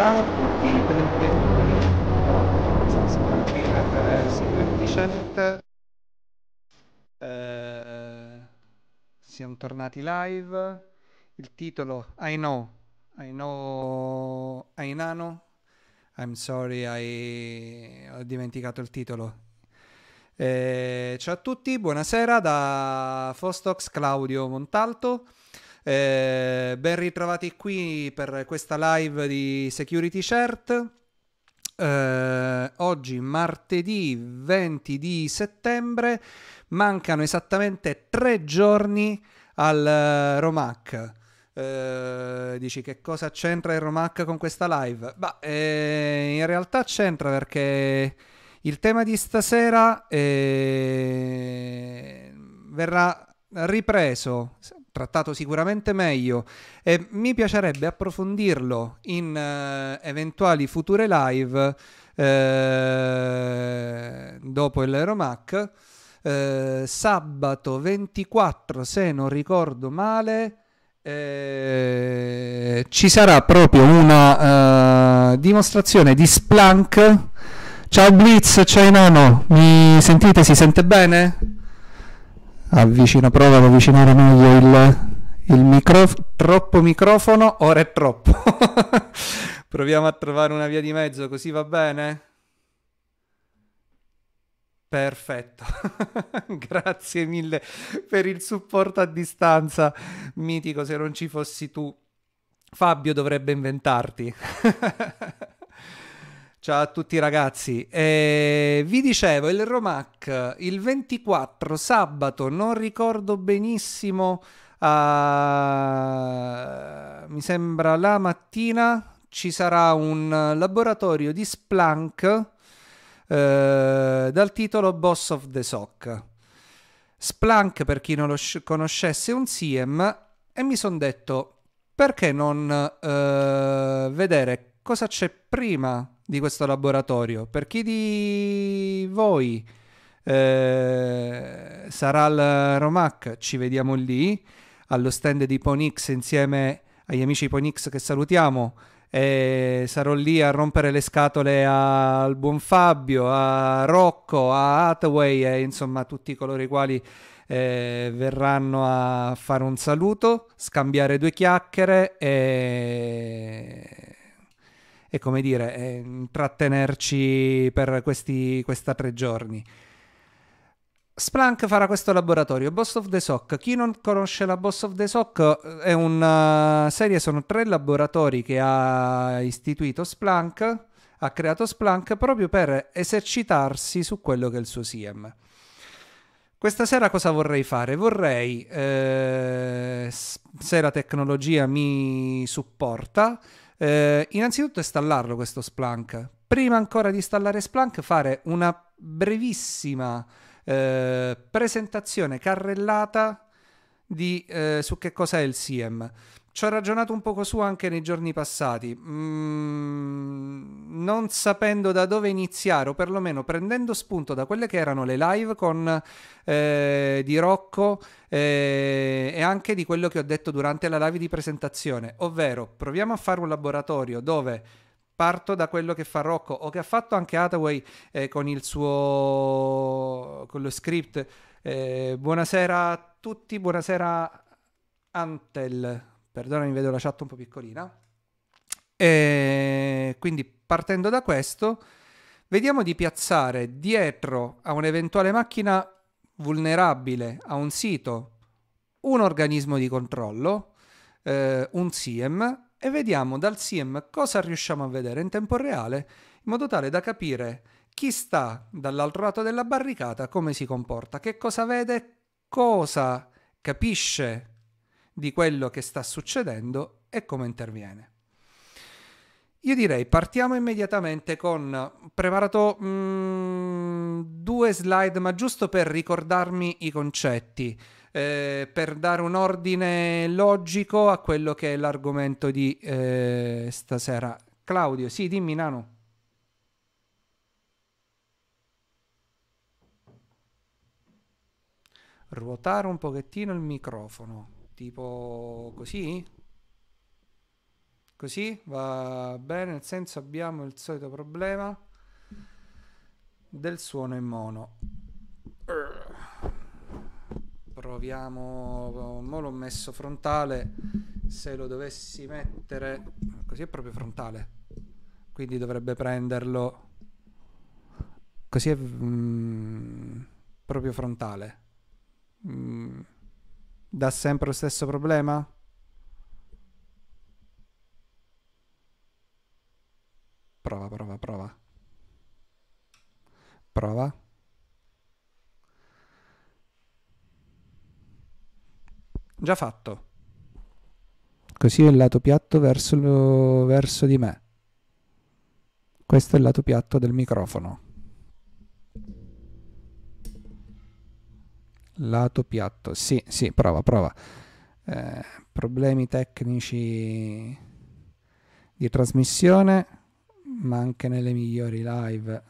Ciao a tutti, Decent. Eh, siamo tornati live. Il titolo I know, I know, I nano. I'm sorry, I... ho dimenticato il titolo. Eh, ciao a tutti, buonasera da Fostox Claudio Montalto. Eh, ben ritrovati qui per questa live di Security Cert. Eh, oggi martedì 20 di settembre mancano esattamente tre giorni al eh, Romac. Eh, dici che cosa c'entra il Romac con questa live? Beh, in realtà c'entra perché il tema di stasera eh, verrà ripreso trattato sicuramente meglio e mi piacerebbe approfondirlo in eh, eventuali future live eh, dopo il Romac. Eh, sabato 24, se non ricordo male, eh, ci sarà proprio una eh, dimostrazione di Splunk. Ciao Blitz, ciao Nono, mi sentite? Si sente bene? avvicino, prova ad avvicinare meglio il, il microfono. Troppo microfono, ora è troppo. Proviamo a trovare una via di mezzo, così va bene? Perfetto, grazie mille per il supporto a distanza. Mitico, se non ci fossi tu, Fabio dovrebbe inventarti. Ciao a tutti ragazzi, eh, vi dicevo il Romac il 24 sabato, non ricordo benissimo, uh, mi sembra la mattina ci sarà un laboratorio di Splunk uh, dal titolo Boss of the Sock. Splunk per chi non lo conoscesse è un SIEM e mi sono detto perché non uh, vedere cosa c'è prima di questo laboratorio. Per chi di voi eh, sarà al Romac, ci vediamo lì allo stand di Ponix insieme agli amici Ponix che salutiamo. E sarò lì a rompere le scatole al buon Fabio, a Rocco, a Hathaway e insomma a tutti coloro i quali eh, verranno a fare un saluto, scambiare due chiacchiere e e come dire, eh, trattenerci per questi tre giorni. Splunk farà questo laboratorio, Boss of the Sock. Chi non conosce la Boss of the Sock eh, è una eh, serie, sono tre laboratori che ha istituito Splunk, ha creato Splunk proprio per esercitarsi su quello che è il suo SIEM. Questa sera cosa vorrei fare? Vorrei, eh, se la tecnologia mi supporta, eh, innanzitutto installarlo questo Splunk. Prima ancora di installare Splunk fare una brevissima eh, presentazione carrellata di, eh, su che cosa è il SIEM. Ci ho ragionato un poco su anche nei giorni passati, mm, non sapendo da dove iniziare, o perlomeno prendendo spunto da quelle che erano le live con, eh, di Rocco eh, e anche di quello che ho detto durante la live di presentazione, ovvero proviamo a fare un laboratorio dove parto da quello che fa Rocco o che ha fatto anche Hathaway eh, con il suo con lo script. Eh, buonasera a tutti, buonasera Antel. Perdonami, vedo la chat un po' piccolina. E eh, quindi partendo da questo, vediamo di piazzare dietro a un'eventuale macchina vulnerabile a un sito un organismo di controllo, eh, un SIEM, e vediamo dal SIEM cosa riusciamo a vedere in tempo reale in modo tale da capire chi sta dall'altro lato della barricata, come si comporta, che cosa vede, cosa capisce di quello che sta succedendo e come interviene. Io direi partiamo immediatamente con preparato mh, mm, due slide, ma giusto per ricordarmi i concetti, eh, per dare un ordine logico a quello che è l'argomento di eh, stasera. Claudio, sì, dimmi Nano. Ruotare un pochettino il microfono tipo così così va bene nel senso abbiamo il solito problema del suono in mono proviamo mo l'ho messo frontale se lo dovessi mettere così è proprio frontale quindi dovrebbe prenderlo così è mm, proprio frontale mm. Da sempre lo stesso problema? Prova, prova, prova. Prova. Già fatto. Così è il lato piatto verso, verso di me. Questo è il lato piatto del microfono. lato piatto. Sì, sì, prova, prova. Eh, problemi tecnici di trasmissione, ma anche nelle migliori live.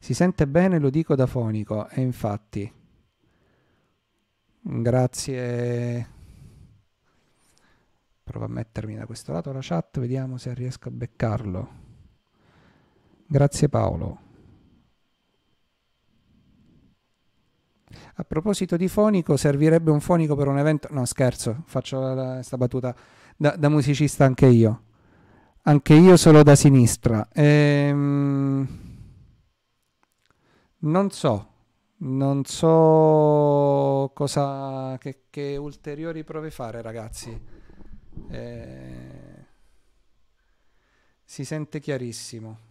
Si sente bene, lo dico da fonico, e infatti. Grazie. Provo a mettermi da questo lato la chat, vediamo se riesco a beccarlo. Grazie Paolo. A proposito di fonico, servirebbe un fonico per un evento? No, scherzo, faccio questa battuta da, da, musicista anche io. Anche io solo da sinistra. Ehm, non so, non so cosa, che, che ulteriori prove fare, ragazzi. Ehm, si sente chiarissimo.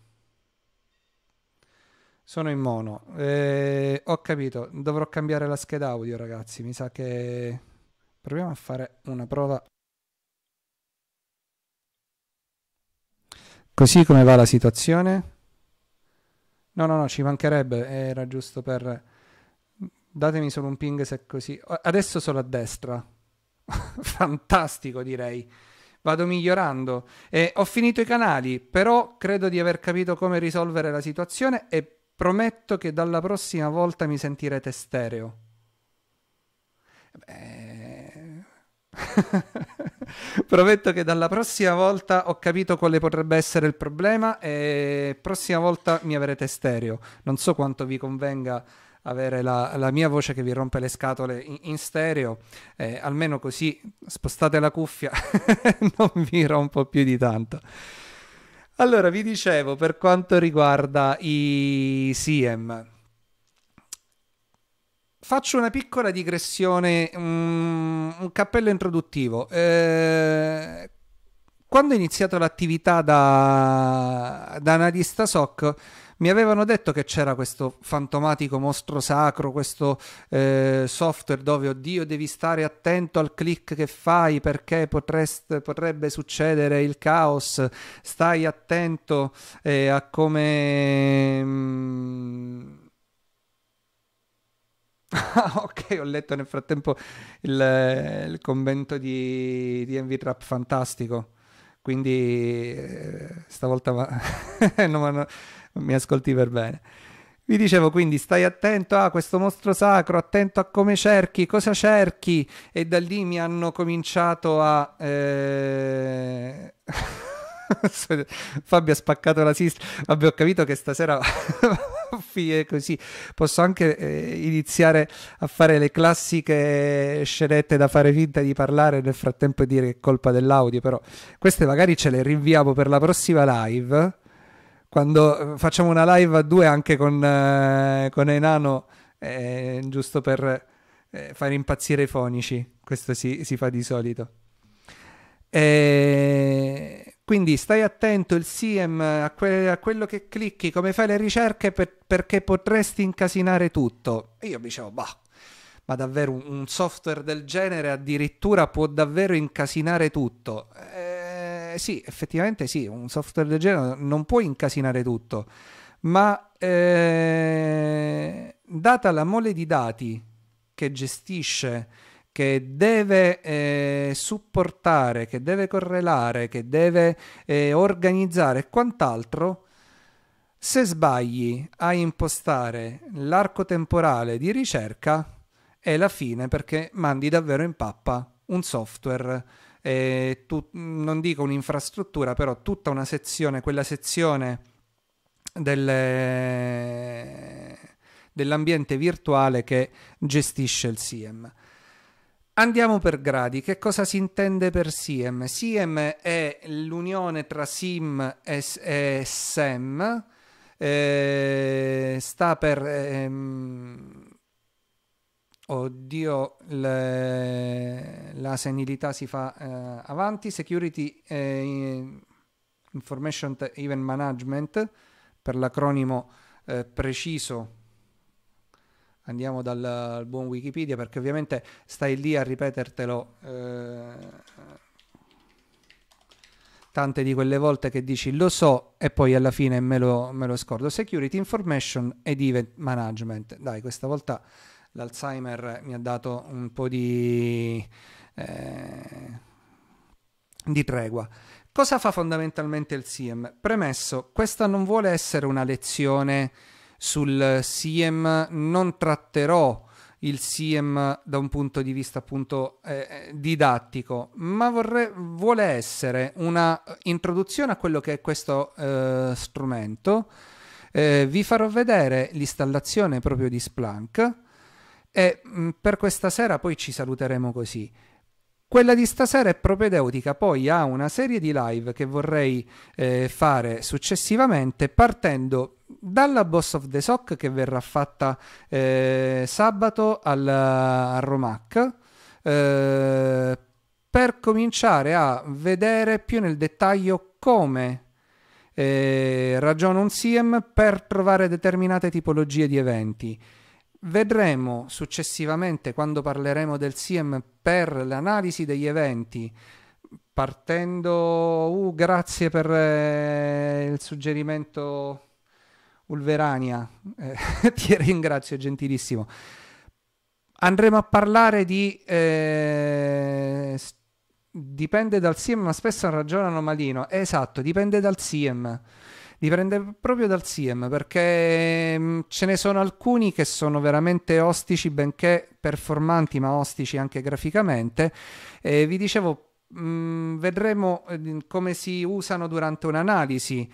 Sono in mono. Eh, ho capito, dovrò cambiare la scheda audio, ragazzi. Mi sa che proviamo a fare una prova. Così come va la situazione? No, no, no, ci mancherebbe, era giusto per... Datemi solo un ping se è così. Adesso sono a destra. Fantastico, direi. Vado migliorando. Eh, ho finito i canali, però credo di aver capito come risolvere la situazione e Prometto che dalla prossima volta mi sentirete stereo. Beh... Prometto che dalla prossima volta ho capito quale potrebbe essere il problema e prossima volta mi avrete stereo. Non so quanto vi convenga avere la, la mia voce che vi rompe le scatole in, in stereo, eh, almeno così spostate la cuffia, non vi rompo più di tanto. Allora, vi dicevo per quanto riguarda i SIEM. Faccio una piccola digressione, mm, un cappello introduttivo. Eh, quando ho iniziato l'attività da, da analista SOC, mi avevano detto che c'era questo fantomatico mostro sacro, questo eh, software dove, oddio, devi stare attento al click che fai perché potrest, potrebbe succedere il caos, stai attento eh, a come... Ah, ok, ho letto nel frattempo il, il commento di, di Envy Trap fantastico. Quindi eh, stavolta Va... no, no, mi ascolti per bene. Vi dicevo quindi stai attento a questo mostro sacro, attento a come cerchi, cosa cerchi e da lì mi hanno cominciato a... Eh... Fabio ha spaccato la sinistra. Vabbè, ho capito che stasera fie così. Posso anche eh, iniziare a fare le classiche scenette da fare finta di parlare nel frattempo e dire che è colpa dell'audio, però queste magari ce le rinviamo per la prossima live quando eh, facciamo una live a due anche con, eh, con Enano, eh, giusto per eh, far impazzire i fonici, questo si, si fa di solito. E eh, quindi stai attento il SIEM a, que- a, quello che clicchi, come fai le ricerche per- perché potresti incasinare tutto. E io dicevo, bah, ma davvero un, software del genere addirittura può davvero incasinare tutto. Eh, eh, sì, effettivamente sì, un software del genere non può incasinare tutto, ma eh, data la mole di dati che gestisce, che deve eh, supportare, che deve correlare, che deve eh, organizzare e quant'altro, se sbagli a impostare l'arco temporale di ricerca, è la fine perché mandi davvero in pappa un software eh, tu, mm, non dico un'infrastruttura, però tutta una sezione, quella sezione delle, eh, dell'ambiente virtuale che gestisce il SIEM. Andiamo per gradi, che cosa si intende per SIEM? SIEM è l'unione tra SIM e, e SEM, eh, sta per... Ehm, Oddio, le, la senilità si fa eh, avanti. Security eh, Information Event Management, per l'acronimo eh, preciso, andiamo dal, dal, buon Wikipedia perché ovviamente stai lì a ripetertelo eh, tante di quelle volte che dici lo so e poi alla fine me lo, me lo scordo. Security Information ed Event Management. Dai, questa volta l'Alzheimer mi ha dato un po' di, eh, di tregua. Cosa fa fondamentalmente il SIEM? Premesso, questa non vuole essere una lezione sul SIEM, non tratterò il SIEM da un punto di vista appunto eh, eh didattico, ma vorrei, vuole essere una introduzione a quello che è questo eh, strumento. Eh, vi farò vedere l'installazione proprio di Splunk e mh, mm, per questa sera poi ci saluteremo così. Quella di stasera è propedeutica poi a una serie di live che vorrei eh, fare successivamente partendo dalla Boss of the Sock che verrà fatta eh, sabato al, al Romac eh, per cominciare a vedere più nel dettaglio come eh, ragiona un SIEM per trovare determinate tipologie di eventi Vedremo successivamente, quando parleremo del SIEM, per l'analisi degli eventi, partendo... Uh, grazie per eh, il suggerimento Ulverania, eh, ti ringrazio gentilissimo. Andremo a parlare di... Eh, dipende dal SIEM, ma spesso ragionano malino. Esatto, dipende dal SIEM dipende proprio dal SIEM perché mm, ce ne sono alcuni che sono veramente ostici, benché performanti, ma ostici anche graficamente. Eh, vi dicevo, mh, mm, vedremo mm, come si usano durante un'analisi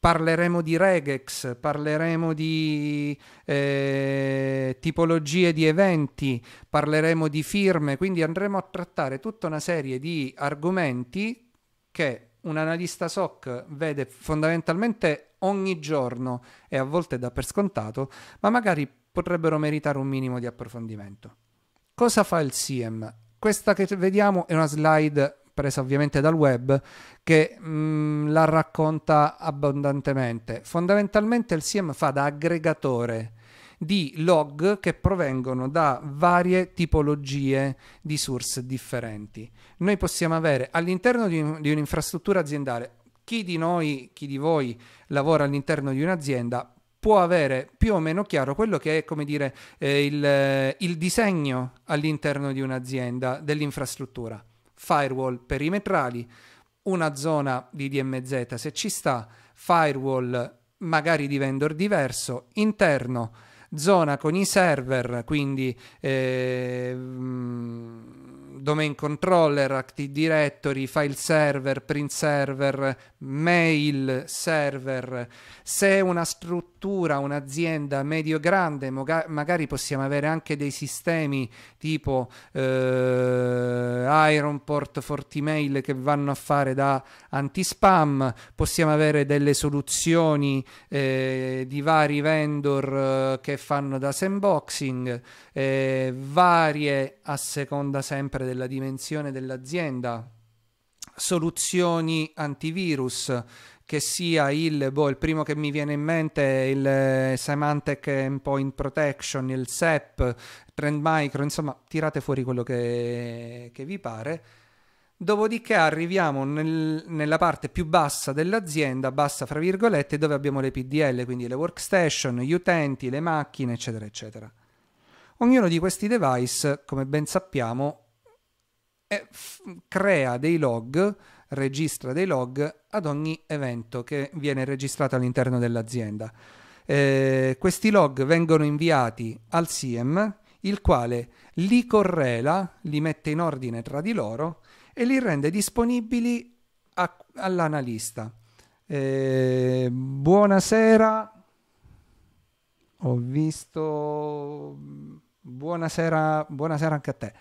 parleremo di regex, parleremo di eh, tipologie di eventi, parleremo di firme, quindi andremo a trattare tutta una serie di argomenti che un analista SOC vede fondamentalmente ogni giorno e a volte dà per scontato, ma magari potrebbero meritare un minimo di approfondimento. Cosa fa il SIEM? Questa che vediamo è una slide presa ovviamente dal web che mh, mm, la racconta abbondantemente. Fondamentalmente il SIEM fa da aggregatore di log che provengono da varie tipologie di source differenti. Noi possiamo avere all'interno di, un, di un'infrastruttura aziendale, chi di noi, chi di voi lavora all'interno di un'azienda può avere più o meno chiaro quello che è, come dire, eh, il, eh, il disegno all'interno di un'azienda dell'infrastruttura. Firewall perimetrali, una zona di DMZ se ci sta, firewall magari di vendor diverso, interno zona con i server, quindi eh, domain controller, Active Directory, file server, print server, mail server. Se una struttura struttura, un'azienda medio-grande, magari possiamo avere anche dei sistemi tipo eh, Ironport, Fortimail che vanno a fare da anti-spam, possiamo avere delle soluzioni eh, di vari vendor eh, che fanno da sandboxing, eh, varie a seconda sempre della dimensione dell'azienda soluzioni antivirus che sia il, boh, il primo che mi viene in mente, il eh, Semantic Endpoint Protection, il SEP, Trend Micro, insomma, tirate fuori quello che, che vi pare. Dopodiché arriviamo nel, nella parte più bassa dell'azienda, bassa fra virgolette, dove abbiamo le PDL, quindi le workstation, gli utenti, le macchine, eccetera, eccetera. Ognuno di questi device, come ben sappiamo, è, crea dei log registra dei log ad ogni evento che viene registrato all'interno dell'azienda. Eh, questi log vengono inviati al SIEM, il quale li correla, li mette in ordine tra di loro e li rende disponibili all'analista. Eh, buonasera, ho visto... Buonasera, buonasera anche a te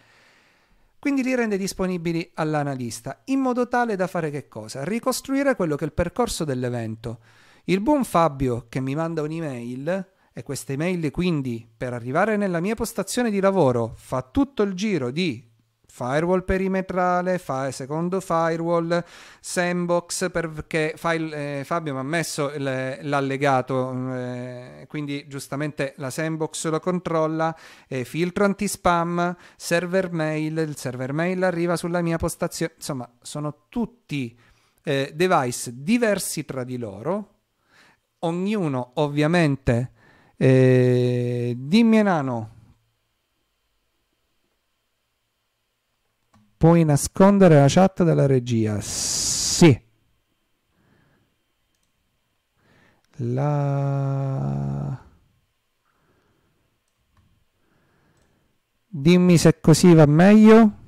quindi li rende disponibili all'analista, in modo tale da fare che cosa? Ricostruire quello che è il percorso dell'evento. Il buon Fabio che mi manda un'email e questa email quindi per arrivare nella mia postazione di lavoro fa tutto il giro di firewall perimetrale, fa- secondo firewall, sandbox, perché file, eh, Fabio mi ha messo l- l'allegato, eh, quindi giustamente la sandbox lo controlla, eh, filtro anti-spam, server mail, il server mail arriva sulla mia postazione, insomma sono tutti eh, device diversi tra di loro, ognuno ovviamente... Eh, dimmi Enano, Puoi nascondere la chat della regia? Sì. La... Dimmi se così va meglio.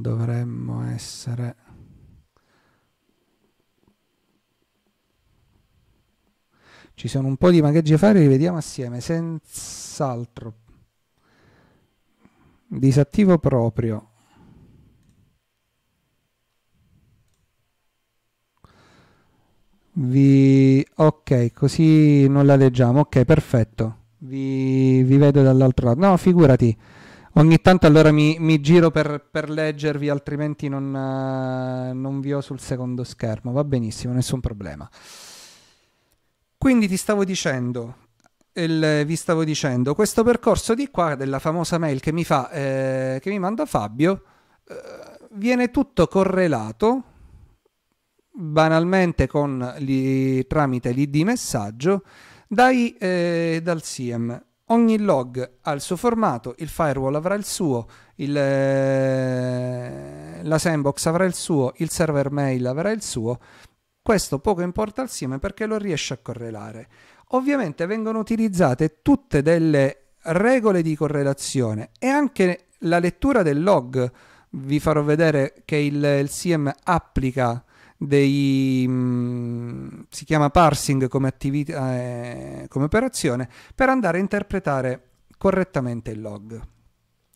dovremmo essere ci sono un po' di magheggi a fare li vediamo assieme senz'altro disattivo proprio vi ok così non la leggiamo ok perfetto vi, vi vedo dall'altro lato no figurati Ogni tanto allora mi, mi giro per, per, leggervi, altrimenti non, uh, non vi ho sul secondo schermo. Va benissimo, nessun problema. Quindi ti stavo dicendo, il, vi stavo dicendo, questo percorso di qua, della famosa mail che mi, fa, eh, che mi manda Fabio, eh, viene tutto correlato banalmente con gli, tramite l'id messaggio dai, eh, dal SIEM. Ogni log ha il suo formato, il firewall avrà il suo, il, eh, la sandbox avrà il suo, il server mail avrà il suo. Questo poco importa al SIEM perché lo riesce a correlare. Ovviamente vengono utilizzate tutte delle regole di correlazione e anche la lettura del log. Vi farò vedere che il, il SIEM applica dei, mh, mm, si chiama parsing come, attività, eh, come operazione, per andare a interpretare correttamente il log.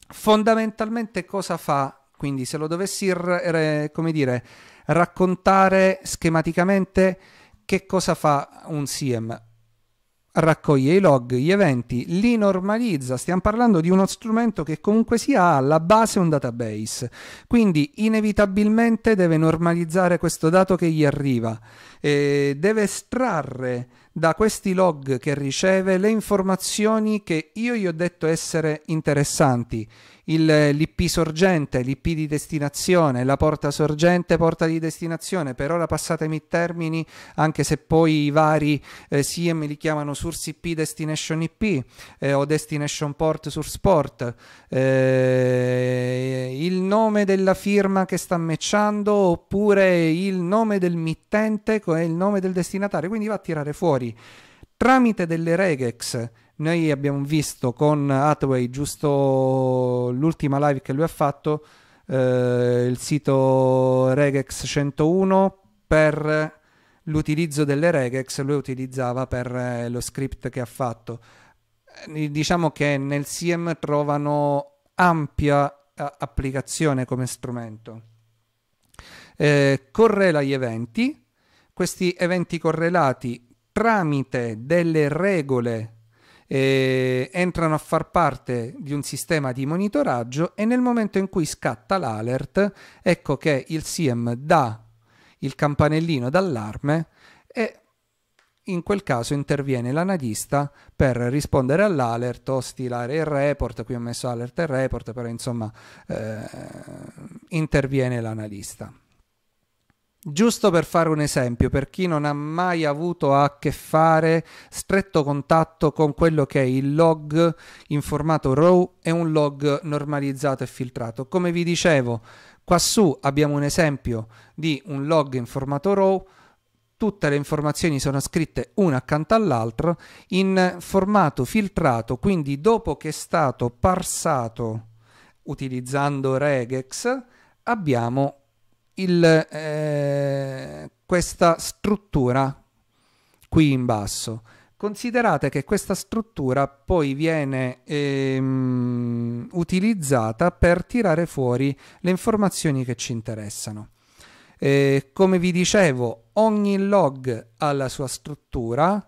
Fondamentalmente cosa fa? Quindi se lo dovessi, come dire, raccontare schematicamente che cosa fa un SIEM? raccoglie i log, gli eventi, li normalizza. Stiamo parlando di uno strumento che comunque sia alla base un database, quindi inevitabilmente deve normalizzare questo dato che gli arriva, eh, deve estrarre da questi log che riceve le informazioni che io gli ho detto essere interessanti, l'IP sorgente, l'IP di destinazione, la porta sorgente, porta di destinazione, per ora passatemi i termini anche se poi i vari eh, SIEM li chiamano source IP destination IP eh, o destination port source port, eh, il nome della firma che sta matchando oppure il nome del mittente e il nome del destinatario, quindi va a tirare fuori giocatori tramite delle regex. Noi abbiamo visto con Hathaway, giusto l'ultima live che lui ha fatto, eh, il sito regex 101 per l'utilizzo delle regex, lui utilizzava per eh, lo script che ha fatto. Eh, diciamo che nel SIEM trovano ampia eh, applicazione come strumento. Eh, correla gli eventi, questi eventi correlati tramite delle regole eh, entrano a far parte di un sistema di monitoraggio e nel momento in cui scatta l'alert ecco che il SIEM dà il campanellino d'allarme e in quel caso interviene l'analista per rispondere all'alert o stilare il report, qui ho messo alert e report, però insomma eh, interviene l'analista. Giusto per fare un esempio, per chi non ha mai avuto a che fare stretto contatto con quello che è il log in formato RAW e un log normalizzato e filtrato. Come vi dicevo, quassù abbiamo un esempio di un log in formato RAW, tutte le informazioni sono scritte una accanto all'altra in formato filtrato, quindi dopo che è stato parsato utilizzando regex abbiamo il, eh, questa struttura qui in basso. Considerate che questa struttura poi viene ehm, utilizzata per tirare fuori le informazioni che ci interessano. Eh, come vi dicevo, ogni log ha la sua struttura,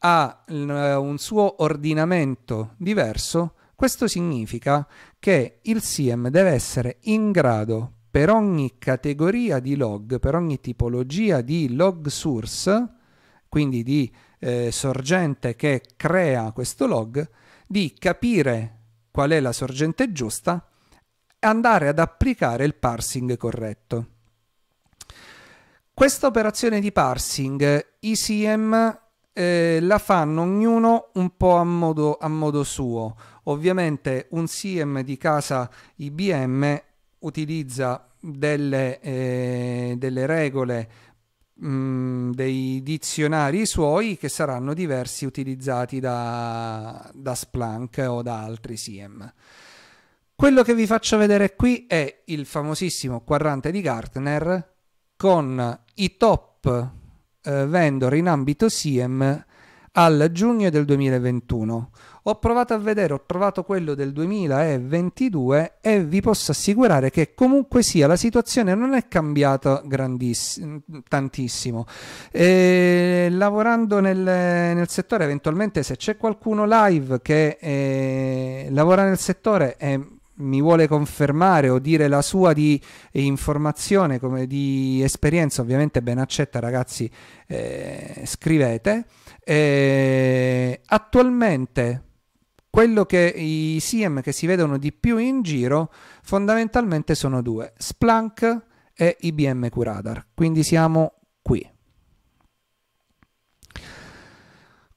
ha eh, un suo ordinamento diverso. Questo significa che il SIEM deve essere in grado per ogni categoria di log, per ogni tipologia di log source, quindi di eh, sorgente che crea questo log, di capire qual è la sorgente giusta e andare ad applicare il parsing corretto. Questa operazione di parsing ICM eh, la fanno ognuno un po' a modo, a modo suo. Ovviamente un CM di casa IBM utilizza delle, eh, delle regole, mh, mm, dei dizionari suoi che saranno diversi utilizzati da, da Splunk o da altri SIEM. Quello che vi faccio vedere qui è il famosissimo quadrante di Gartner con i top eh, vendor in ambito SIEM al giugno del 2021. Ho provato a vedere, ho trovato quello del 2022 e vi posso assicurare che comunque sia la situazione non è cambiata tantissimo. E, lavorando nel, nel, settore, eventualmente se c'è qualcuno live che eh, lavora nel settore e mi vuole confermare o dire la sua di informazione, come di esperienza, ovviamente ben accetta ragazzi, eh, scrivete. Eh, attualmente quello che i SIEM che si vedono di più in giro fondamentalmente sono due, Splunk e IBM QRadar, quindi siamo qui.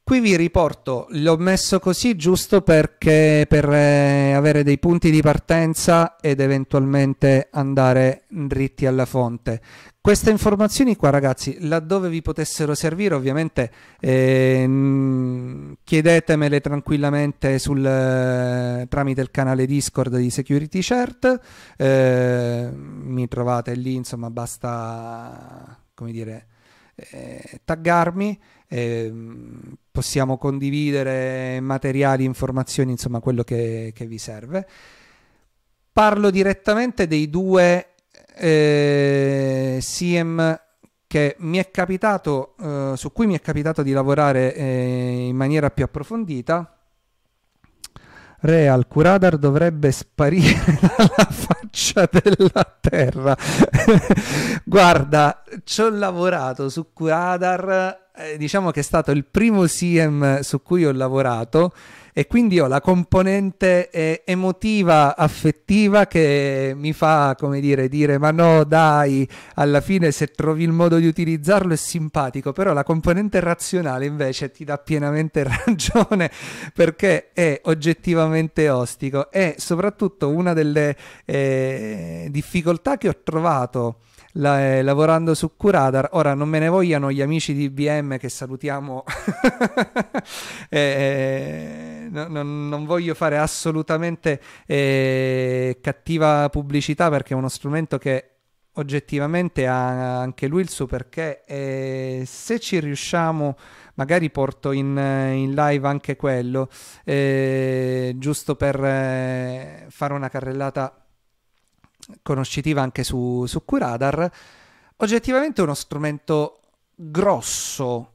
Qui vi riporto, l'ho messo così giusto perché per eh, avere dei punti di partenza ed eventualmente andare dritti alla fonte. Queste informazioni qua ragazzi, laddove vi potessero servire ovviamente eh, chiedetemele tranquillamente sul, eh, tramite il canale Discord di Security Cert, eh, mi trovate lì, insomma basta come dire, eh, taggarmi, ehm, possiamo condividere materiali, informazioni, insomma quello che, che vi serve. Parlo direttamente dei due eh, Siem che mi è capitato, eh, su cui mi è capitato di lavorare eh, in maniera più approfondita. Real Curadar dovrebbe sparire dalla faccia della terra. Guarda, ci ho lavorato su Curadar, eh, diciamo che è stato il primo SIEM su cui ho lavorato e quindi ho la componente eh, emotiva, affettiva che mi fa, come dire, dire ma no dai, alla fine se trovi il modo di utilizzarlo è simpatico, però la componente razionale invece ti dà pienamente ragione perché è oggettivamente ostico e soprattutto una delle eh, difficoltà che ho trovato la, eh, lavorando su Curadar. Ora non me ne vogliano gli amici di IBM che salutiamo, eh, eh, no, no, non voglio fare assolutamente eh, cattiva pubblicità perché è uno strumento che oggettivamente ha anche lui il suo perché e se ci riusciamo magari porto in, eh, in live anche quello eh, giusto per eh, fare una carrellata conoscitiva anche su, su QRadar, oggettivamente è uno strumento grosso.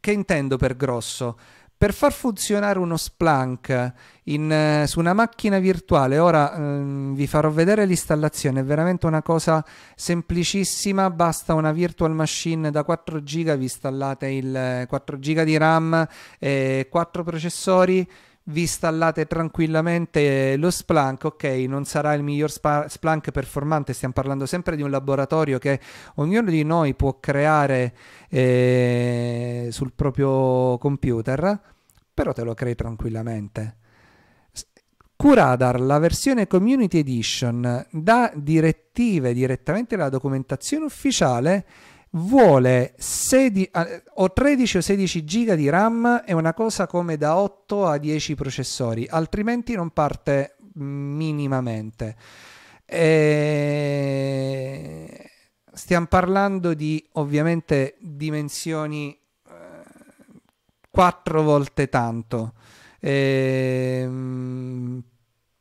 Che intendo per grosso? Per far funzionare uno Splunk in, eh, su una macchina virtuale, ora ehm, vi farò vedere l'installazione, è veramente una cosa semplicissima, basta una virtual machine da 4 giga, vi installate il 4 eh, giga di RAM, e 4 processori, vi installate tranquillamente lo Splunk, ok, non sarà il miglior spa- Splunk performante, stiamo parlando sempre di un laboratorio che ognuno di noi può creare eh, sul proprio computer, però te lo crei tranquillamente. Curadar, la versione Community Edition, dà direttive direttamente alla documentazione ufficiale vuole 16, eh, o 13 o 16 giga di RAM e una cosa come da 8 a 10 processori, altrimenti non parte minimamente. E... Eh, stiamo parlando di ovviamente dimensioni 4 eh, volte tanto. Ehm,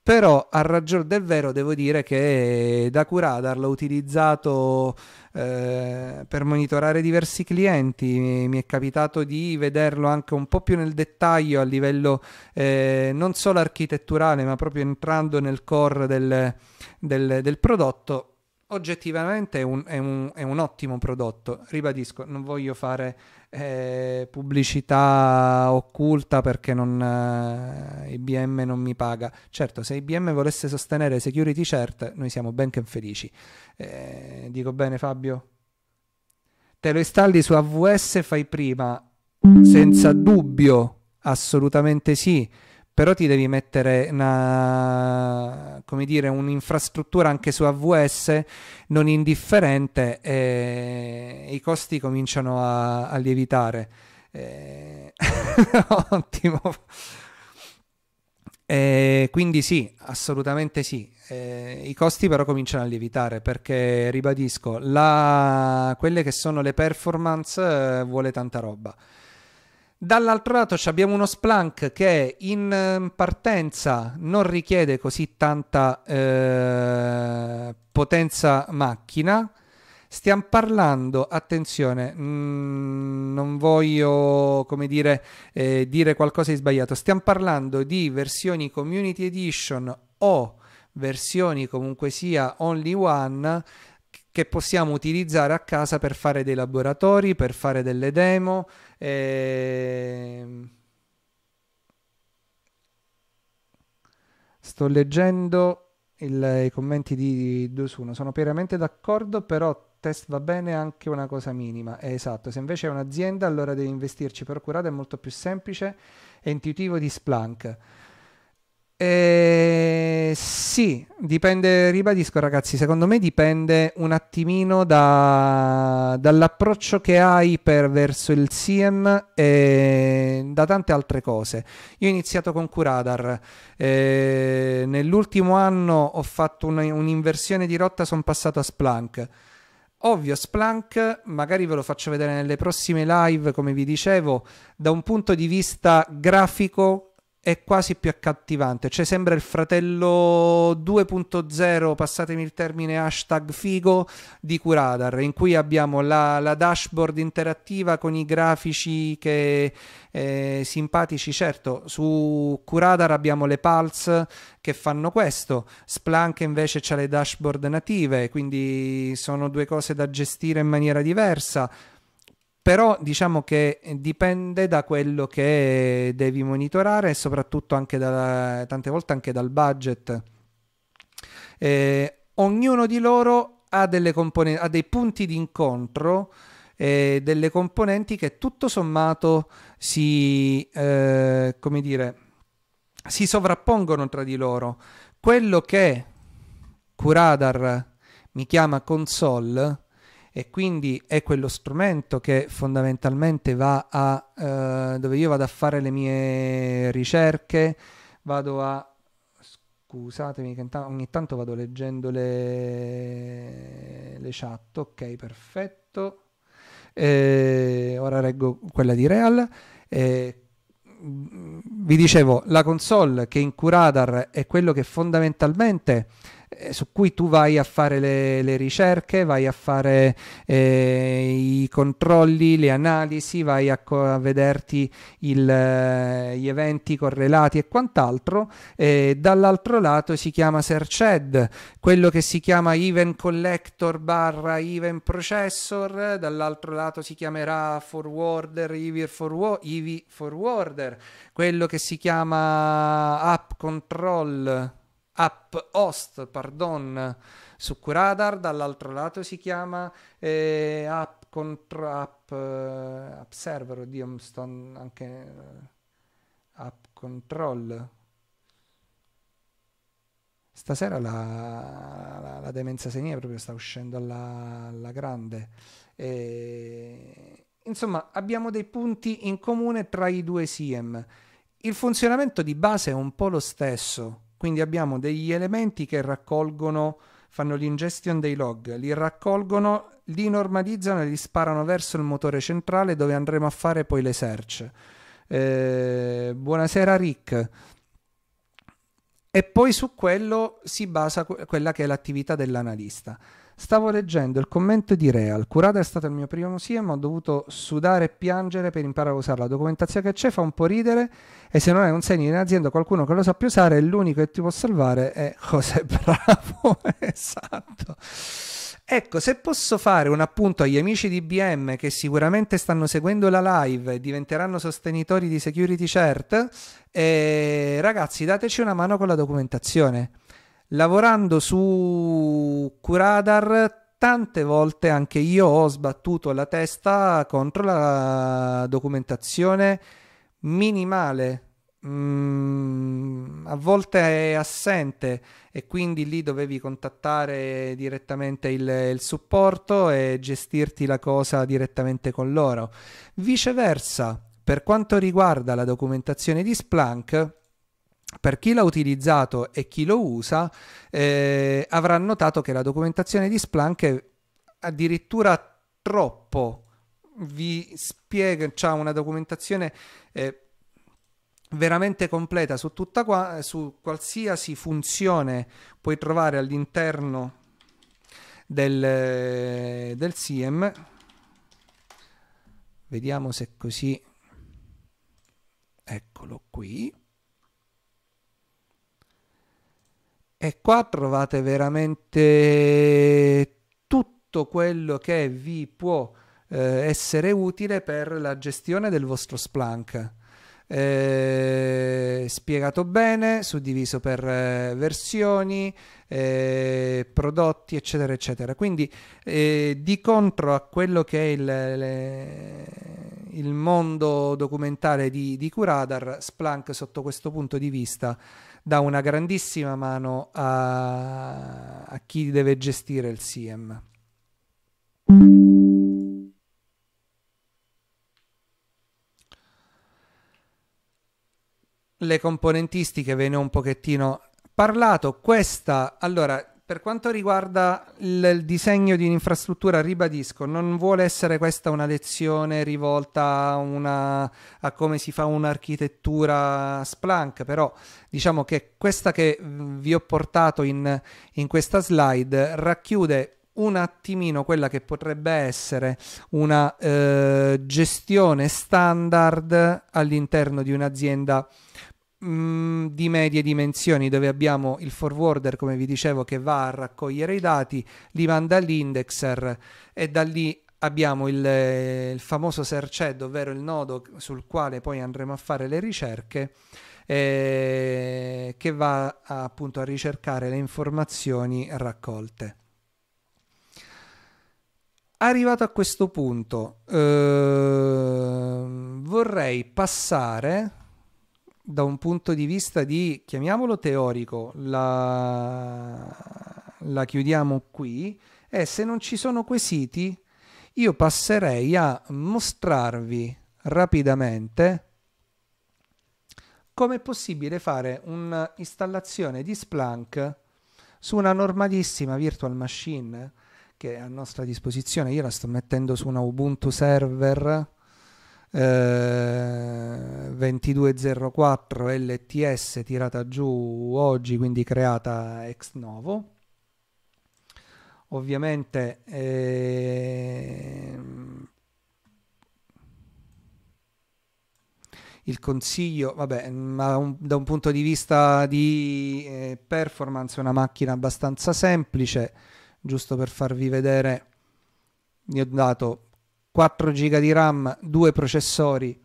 però a ragion del vero devo dire che da Curadar l'ho utilizzato eh, per monitorare diversi clienti, mi, mi, è capitato di vederlo anche un po' più nel dettaglio a livello eh, non solo architetturale, ma proprio entrando nel core del, del, del prodotto oggettivamente è un, è, un, è un, ottimo prodotto. Ribadisco, non voglio fare eh, pubblicità occulta perché non, eh, IBM non mi paga. Certo, se IBM volesse sostenere Security Cert, noi siamo ben che felici. Eh, dico bene Fabio? Te lo installi su AWS fai prima? Senza dubbio, assolutamente sì però ti devi mettere una, dire, un'infrastruttura anche su AWS non indifferente e i costi cominciano a, a lievitare. Eh, ottimo. Eh, quindi sì, assolutamente sì. Eh, I costi però cominciano a lievitare perché, ribadisco, la, quelle che sono le performance eh, vuole tanta roba. Dall'altro lato abbiamo uno Splunk che in ehm, partenza non richiede così tanta eh, potenza macchina. Stiamo parlando, attenzione, mh, mm, non voglio come dire, eh, dire qualcosa di sbagliato, stiamo parlando di versioni Community Edition o versioni comunque sia Only One che possiamo utilizzare a casa per fare dei laboratori, per fare delle demo, eh, sto leggendo il, i commenti di Dosuno, sono pienamente d'accordo, però test va bene anche una cosa minima. Eh, esatto, se invece è un'azienda allora devi investirci, però procurata è molto più semplice e intuitivo di Splunk. Eh, sì, dipende, ribadisco ragazzi, secondo me dipende un attimino da, dall'approccio che hai per, verso il SIEM e da tante altre cose. Io ho iniziato con Curadar, eh, nell'ultimo anno ho fatto un, un'inversione di rotta, sono passato a Splunk. Ovvio, Splunk, magari ve lo faccio vedere nelle prossime live, come vi dicevo, da un punto di vista grafico è quasi più accattivante. Cioè, sembra il fratello 2.0, passatemi il termine hashtag figo, di Curadar, in cui abbiamo la, la dashboard interattiva con i grafici che, eh, simpatici. Certo, su Curadar abbiamo le pulse che fanno questo, Splunk invece ha le dashboard native, quindi sono due cose da gestire in maniera diversa però diciamo che eh, dipende da quello che devi monitorare e soprattutto anche da, tante volte anche dal budget. Eh, ognuno di loro ha, compone- ha, dei punti di incontro eh, delle componenti che tutto sommato si, eh, dire, si sovrappongono tra di loro. Quello che Curadar mi chiama console e quindi è quello strumento che fondamentalmente va a eh, dove io vado a fare le mie ricerche, vado a scusatemi che ogni tanto vado leggendo le, le chat, ok perfetto, eh, ora reggo quella di Real. Eh, vi dicevo, la console che in QRadar è quello che fondamentalmente eh, su cui tu vai a fare le, le ricerche, vai a fare eh, i controlli, le analisi, vai a, co- a vederti il, eh, gli eventi correlati e quant'altro. E dall'altro lato si chiama SearchEd, quello che si chiama Event Collector barra Event Processor, dall'altro lato si chiamerà Forwarder, EV forward, Forwarder, quello che si chiama App Control app host, pardon, su Curadar, dall'altro lato si chiama eh, app contro app, uh, app server, oddio, sto anche uh, app control. Stasera la, la, la demenza senile proprio sta uscendo alla, alla grande. E, insomma, abbiamo dei punti in comune tra i due SIEM. Il funzionamento di base è un po' lo stesso quindi abbiamo degli elementi che raccolgono, fanno l'ingestion dei log, li raccolgono, li normalizzano e li sparano verso il motore centrale dove andremo a fare poi le search. Eh, buonasera Rick. E poi su quello si basa quella che è l'attività dell'analista. Stavo leggendo il commento di Real. Curata è stato il mio primo SIEM, ho dovuto sudare e piangere per imparare a usare la documentazione che c'è, fa un po' ridere e se non hai un segno in azienda qualcuno che lo sa più usare, l'unico che ti può salvare è José Bravo. esatto. Ecco, se posso fare un appunto agli amici di IBM che sicuramente stanno seguendo la live e diventeranno sostenitori di Security Cert, eh, ragazzi dateci una mano con la documentazione. Lavorando su Curadar tante volte anche io ho sbattuto la testa contro la documentazione minimale, mm, a volte è assente e quindi lì dovevi contattare direttamente il, il supporto e gestirti la cosa direttamente con loro. Viceversa, per quanto riguarda la documentazione di Splunk, per chi l'ha utilizzato e chi lo usa, eh, avrà notato che la documentazione di Splunk è addirittura troppo vi spiega, c'è una documentazione eh, veramente completa su tutta qua, su qualsiasi funzione puoi trovare all'interno del, del SIEM. Vediamo se è così. Eccolo qui. E qua trovate veramente tutto quello che vi può eh, essere utile per la gestione del vostro Splunk. Eh, spiegato bene, suddiviso per eh, versioni, eh, prodotti, eccetera, eccetera. Quindi eh, di contro a quello che è il, le, il mondo documentale di, di Curadar, Splunk sotto questo punto di vista dà una grandissima mano a, a chi deve gestire il SIEM. Le componentistiche ve ne ho un pochettino parlato. Questa, allora, per quanto riguarda il, il, disegno di un'infrastruttura, ribadisco, non vuole essere questa una lezione rivolta a, una, a come si fa un'architettura Splunk, però diciamo che questa che vi ho portato in, in questa slide racchiude un attimino quella che potrebbe essere una eh, gestione standard all'interno di un'azienda Mm, di medie dimensioni dove abbiamo il forwarder come vi dicevo che va a raccogliere i dati li manda all'indexer e da lì abbiamo il, eh, il famoso search head ovvero il nodo sul quale poi andremo a fare le ricerche eh, che va appunto a ricercare le informazioni raccolte Arrivato a questo punto, eh, vorrei passare da un punto di vista di, chiamiamolo teorico, la, la chiudiamo qui, e se non ci sono quesiti, io passerei a mostrarvi rapidamente come è possibile fare un'installazione di Splunk su una normalissima virtual machine che è a nostra disposizione. Io la sto mettendo su una Ubuntu server eh, 2204 LTS tirata giù oggi, quindi creata ex novo. Ovviamente eh, il consiglio, vabbè, ma un, da un punto di vista di eh, performance è una macchina abbastanza semplice, giusto per farvi vedere, vi ho dato 4 GB di RAM, 2 processori,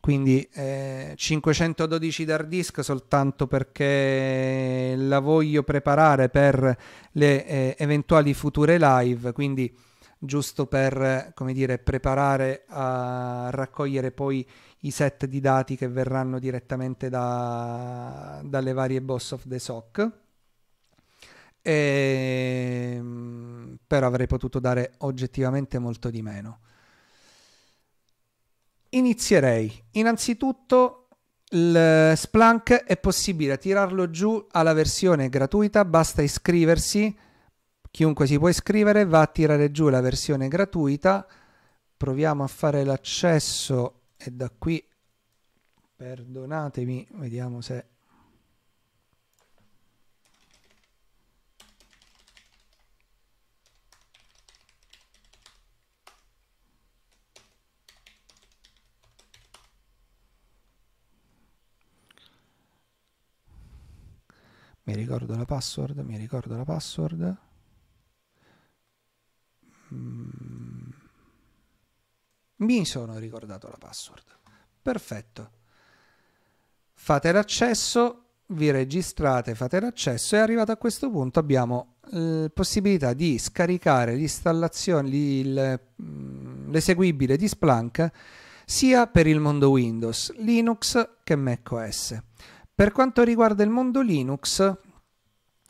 quindi eh, 512 d'hard disk soltanto perché la voglio preparare per le eh, eventuali future live, quindi giusto per come dire, preparare a raccogliere poi i set di dati che verranno direttamente da, dalle varie boss of the SOC. E, ehm, però avrei potuto dare oggettivamente molto di meno. Inizierei. Innanzitutto il Splunk è possibile tirarlo giù alla versione gratuita, basta iscriversi, chiunque si può iscrivere va a tirare giù la versione gratuita. Proviamo a fare l'accesso e da qui, perdonatemi, vediamo se mi ricordo la password, mi ricordo la password. Mm. Mi sono ricordato la password. Perfetto. Fate l'accesso, vi registrate, fate l'accesso e arrivato a questo punto abbiamo eh, possibilità di scaricare l'installazione, mm, l'eseguibile di Splunk sia per il mondo Windows, Linux che macOS. Per quanto riguarda il mondo Linux,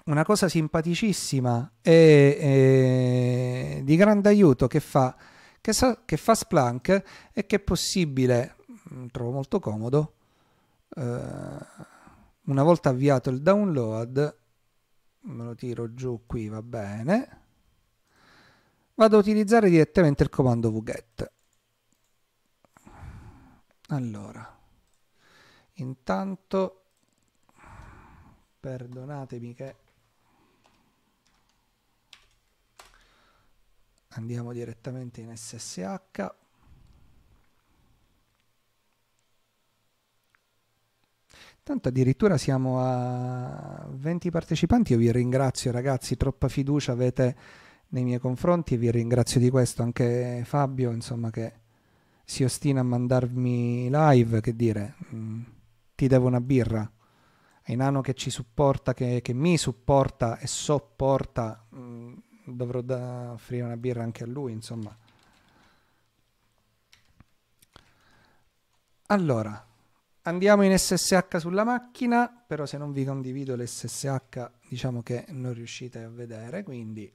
una cosa simpaticissima e, di grande aiuto che fa, che, sa, che fa Splunk è che è possibile, mm, trovo molto comodo, eh, una volta avviato il download, me lo tiro giù qui, va bene, vado a utilizzare direttamente il comando wget. Allora, intanto perdonatemi che andiamo direttamente in SSH Tanto addirittura siamo a 20 partecipanti, io vi ringrazio ragazzi, troppa fiducia avete nei miei confronti e vi ringrazio di questo anche Fabio, insomma che si ostina a mandarmi live, che dire, mm, ti devo una birra ai che ci supporta, che, che mi supporta e sopporta, mh, mm, dovrò da offrire una birra anche a lui, insomma. Allora, andiamo in SSH sulla macchina, però se non vi condivido l'SSH diciamo che non riuscite a vedere, quindi...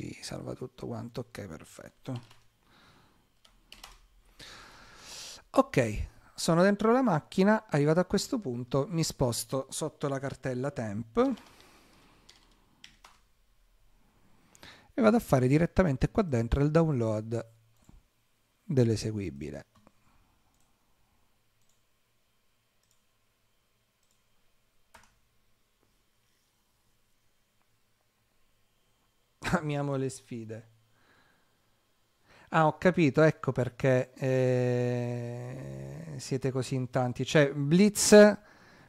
si salva tutto quanto, ok, perfetto. Ok, sono dentro la macchina, arrivato a questo punto mi sposto sotto la cartella temp e vado a fare direttamente qua dentro il download dell'eseguibile. Amiamo le sfide. Ah, ho capito, ecco perché eh, siete così in tanti. Cioè, Blitz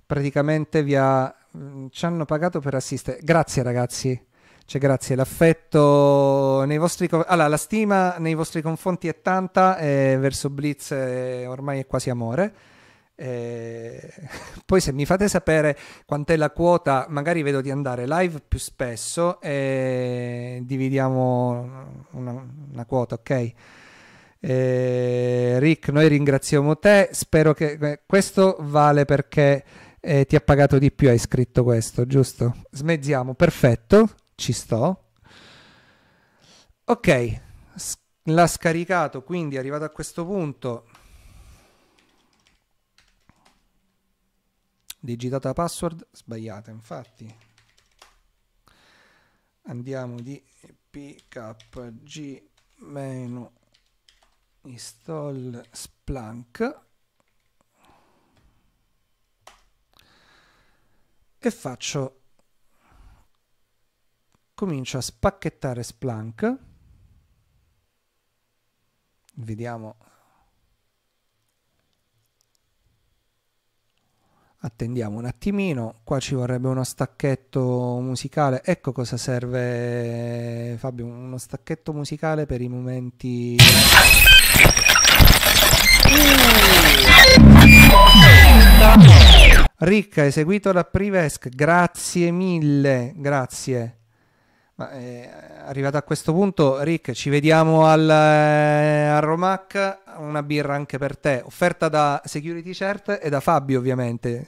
praticamente vi ha, mh, mm, ci hanno pagato per assistere. Grazie ragazzi, cioè, grazie. L'affetto nei vostri allora, la stima nei vostri confronti è tanta e eh, verso Blitz è, eh, ormai è quasi amore. Eh, poi se mi fate sapere quant'è la quota, magari vedo di andare live più spesso e dividiamo una, una quota, ok? Eh, Rick, noi ringraziamo te, spero che eh, questo vale perché eh, ti ha pagato di più, hai scritto questo, giusto? Smezziamo, perfetto, ci sto. Ok, l'ha scaricato, quindi è arrivato a questo punto digitata password sbagliata infatti andiamo di pkg menu install splunk e faccio comincio a spacchettare splunk vediamo Attendiamo un attimino, qua ci vorrebbe uno stacchetto musicale. Ecco cosa serve Fabio, uno stacchetto musicale per i momenti Ricca, eseguito da Privesc, grazie mille, grazie. Ma eh, arrivato a questo punto, Rick, ci vediamo al, eh, al, Romac, una birra anche per te, offerta da Security Cert e da Fabio ovviamente.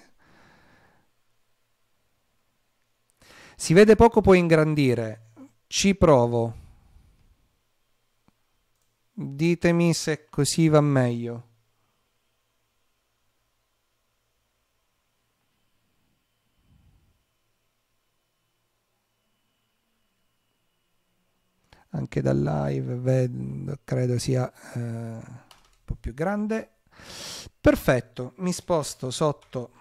Si vede poco, puoi ingrandire. Ci provo. Ditemi se così va meglio. anche dal live vedo, credo sia eh, un po' più grande perfetto mi sposto sotto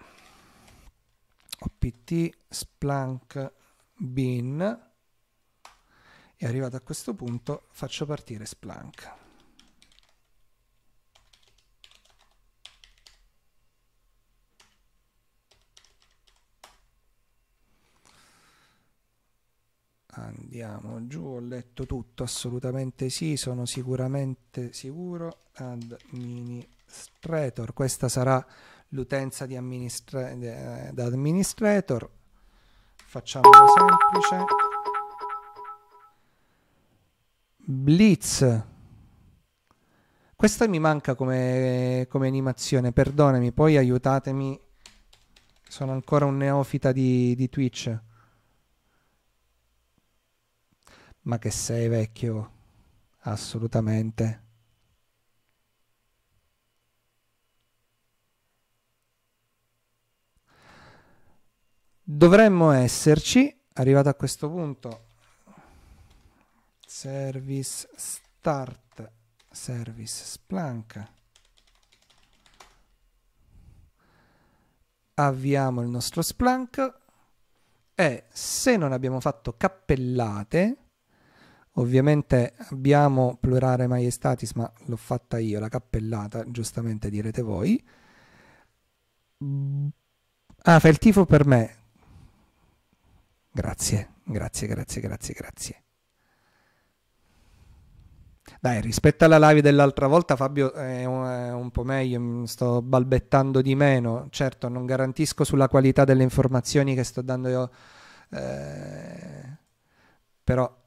opt splunk bin e arrivato a questo punto faccio partire splunk andiamo giù ho letto tutto assolutamente sì sono sicuramente sicuro administrator questa sarà l'utenza di administra- eh, da administrator facciamola semplice blitz questa mi manca come, come animazione perdonami poi aiutatemi sono ancora un neofita di, di twitch ma che sei vecchio, assolutamente. Dovremmo esserci, arrivato a questo punto, service start, service Splunk. Avviamo il nostro Splunk e se non abbiamo fatto cappellate, Ovviamente abbiamo plurale maiestatis, ma l'ho fatta io, la cappellata, giustamente direte voi. Ah, fa il tifo per me. Grazie, grazie, grazie, grazie, grazie. Dai, rispetto alla live dell'altra volta, Fabio è un, è un, po' meglio, sto balbettando di meno. Certo, non garantisco sulla qualità delle informazioni che sto dando io, eh, però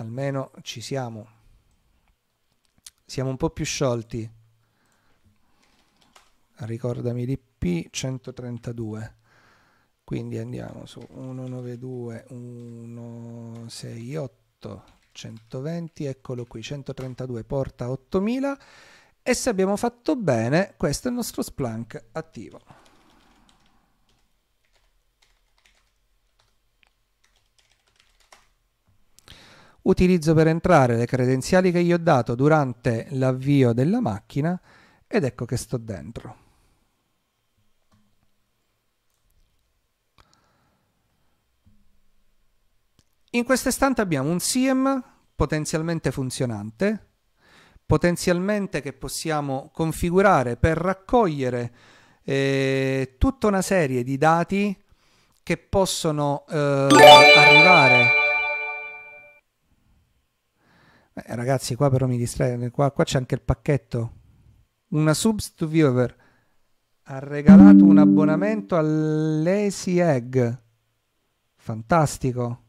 almeno ci siamo. Siamo un po' più sciolti. Ricordami di P 132. Quindi andiamo su 192 168 120, eccolo qui, 132 porta 8000 e se abbiamo fatto bene, questo è il nostro Splunk attivo. utilizzo per entrare le credenziali che gli ho dato durante l'avvio della macchina ed ecco che sto dentro. In questo istante abbiamo un SIEM potenzialmente funzionante, potenzialmente che possiamo configurare per raccogliere eh, tutta una serie di dati che possono eh, arrivare eh, ragazzi, qua però mi distrae, eh, qua, qua c'è anche il pacchetto. Una subs to viewer ha regalato un abbonamento Lazy Egg. Fantastico.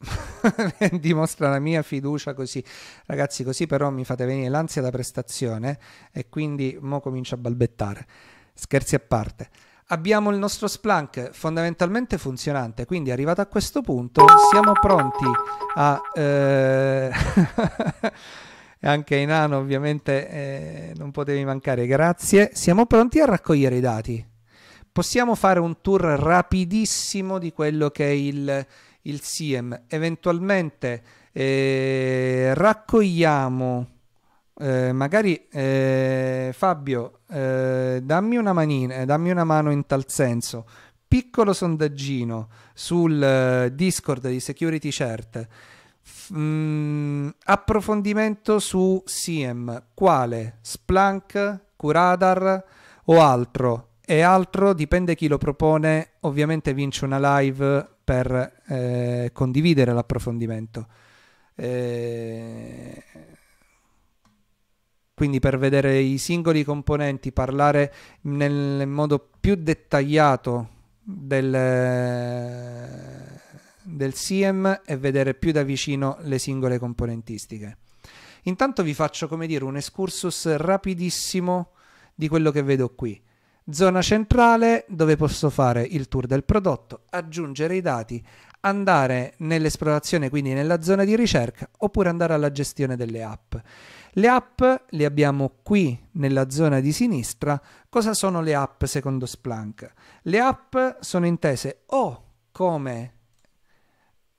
dimostra la mia fiducia così ragazzi così però mi fate venire l'ansia da prestazione e quindi mo comincio a balbettare scherzi a parte abbiamo il nostro Splunk fondamentalmente funzionante, quindi arrivato a questo punto siamo pronti a... Eh, anche Inano ovviamente eh, non potevi mancare, grazie. Siamo pronti a raccogliere i dati. Possiamo fare un tour rapidissimo di quello che è il, il SIEM. Eventualmente eh, raccogliamo eh, magari eh, Fabio, eh, dammi una manina, eh, dammi una mano in tal senso. Piccolo sondaggino sul eh, Discord di Security Cert. Mm, approfondimento su SIEM, quale Splunk, Curadar o altro? E altro dipende chi lo propone, ovviamente vince una live per eh, condividere l'approfondimento. Eh, quindi per vedere i singoli componenti, parlare nel modo più dettagliato del, del SIEM e vedere più da vicino le singole componentistiche. Intanto vi faccio, come dire, un excursus rapidissimo di quello che vedo qui. Zona centrale dove posso fare il tour del prodotto, aggiungere i dati, andare nell'esplorazione, quindi nella zona di ricerca, oppure andare alla gestione delle app. Le app le abbiamo qui nella zona di sinistra. Cosa sono le app secondo Splunk? Le app sono intese o come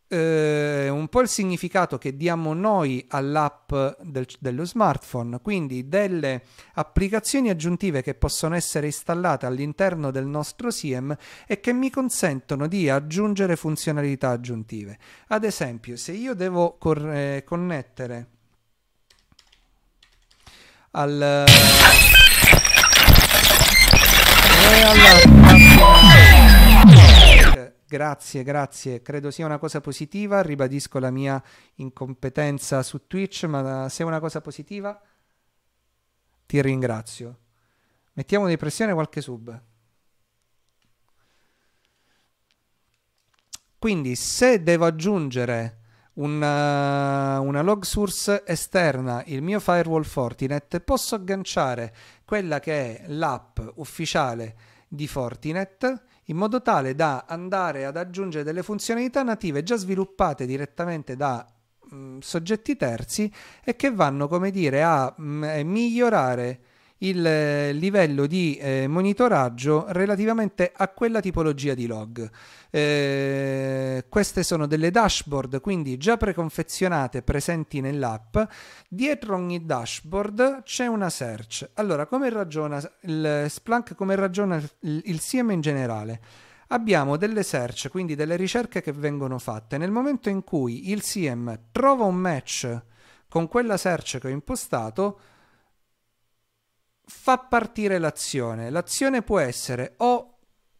eh, un po' il significato che diamo noi all'app del, dello smartphone, quindi delle applicazioni aggiuntive che possono essere installate all'interno del nostro SIEM e che mi consentono di aggiungere funzionalità aggiuntive. Ad esempio, se io devo connettere al... Eh, e alla... Grazie, grazie, credo sia una cosa positiva, ribadisco la mia incompetenza su Twitch, ma se è una cosa positiva ti ringrazio. Mettiamo di pressione qualche sub. Quindi se devo aggiungere una, eh, una log source esterna, il mio firewall Fortinet, posso agganciare quella che è l'app ufficiale di Fortinet in modo tale da andare ad aggiungere delle funzionalità native già sviluppate direttamente da mh, mm, soggetti terzi e che vanno, come dire, a mh, mm, migliorare il eh, livello di eh, monitoraggio relativamente a quella tipologia di log. Eh, queste sono delle dashboard, quindi già preconfezionate, presenti nell'app. Dietro ogni dashboard c'è una search. Allora, come ragiona il Splunk, come ragiona il, SIEM in generale? abbiamo delle search, quindi delle ricerche che vengono fatte. Nel momento in cui il SIEM trova un match con quella search che ho impostato, fa partire l'azione. L'azione può essere o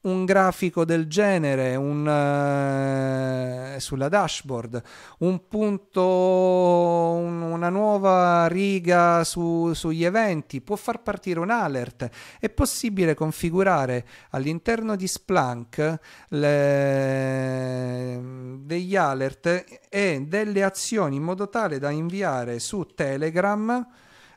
un grafico del genere un, uh, sulla dashboard, un punto, un, una nuova riga su, sugli eventi, può far partire un alert. È possibile configurare all'interno di Splunk le, degli alert e delle azioni in modo tale da inviare su Telegram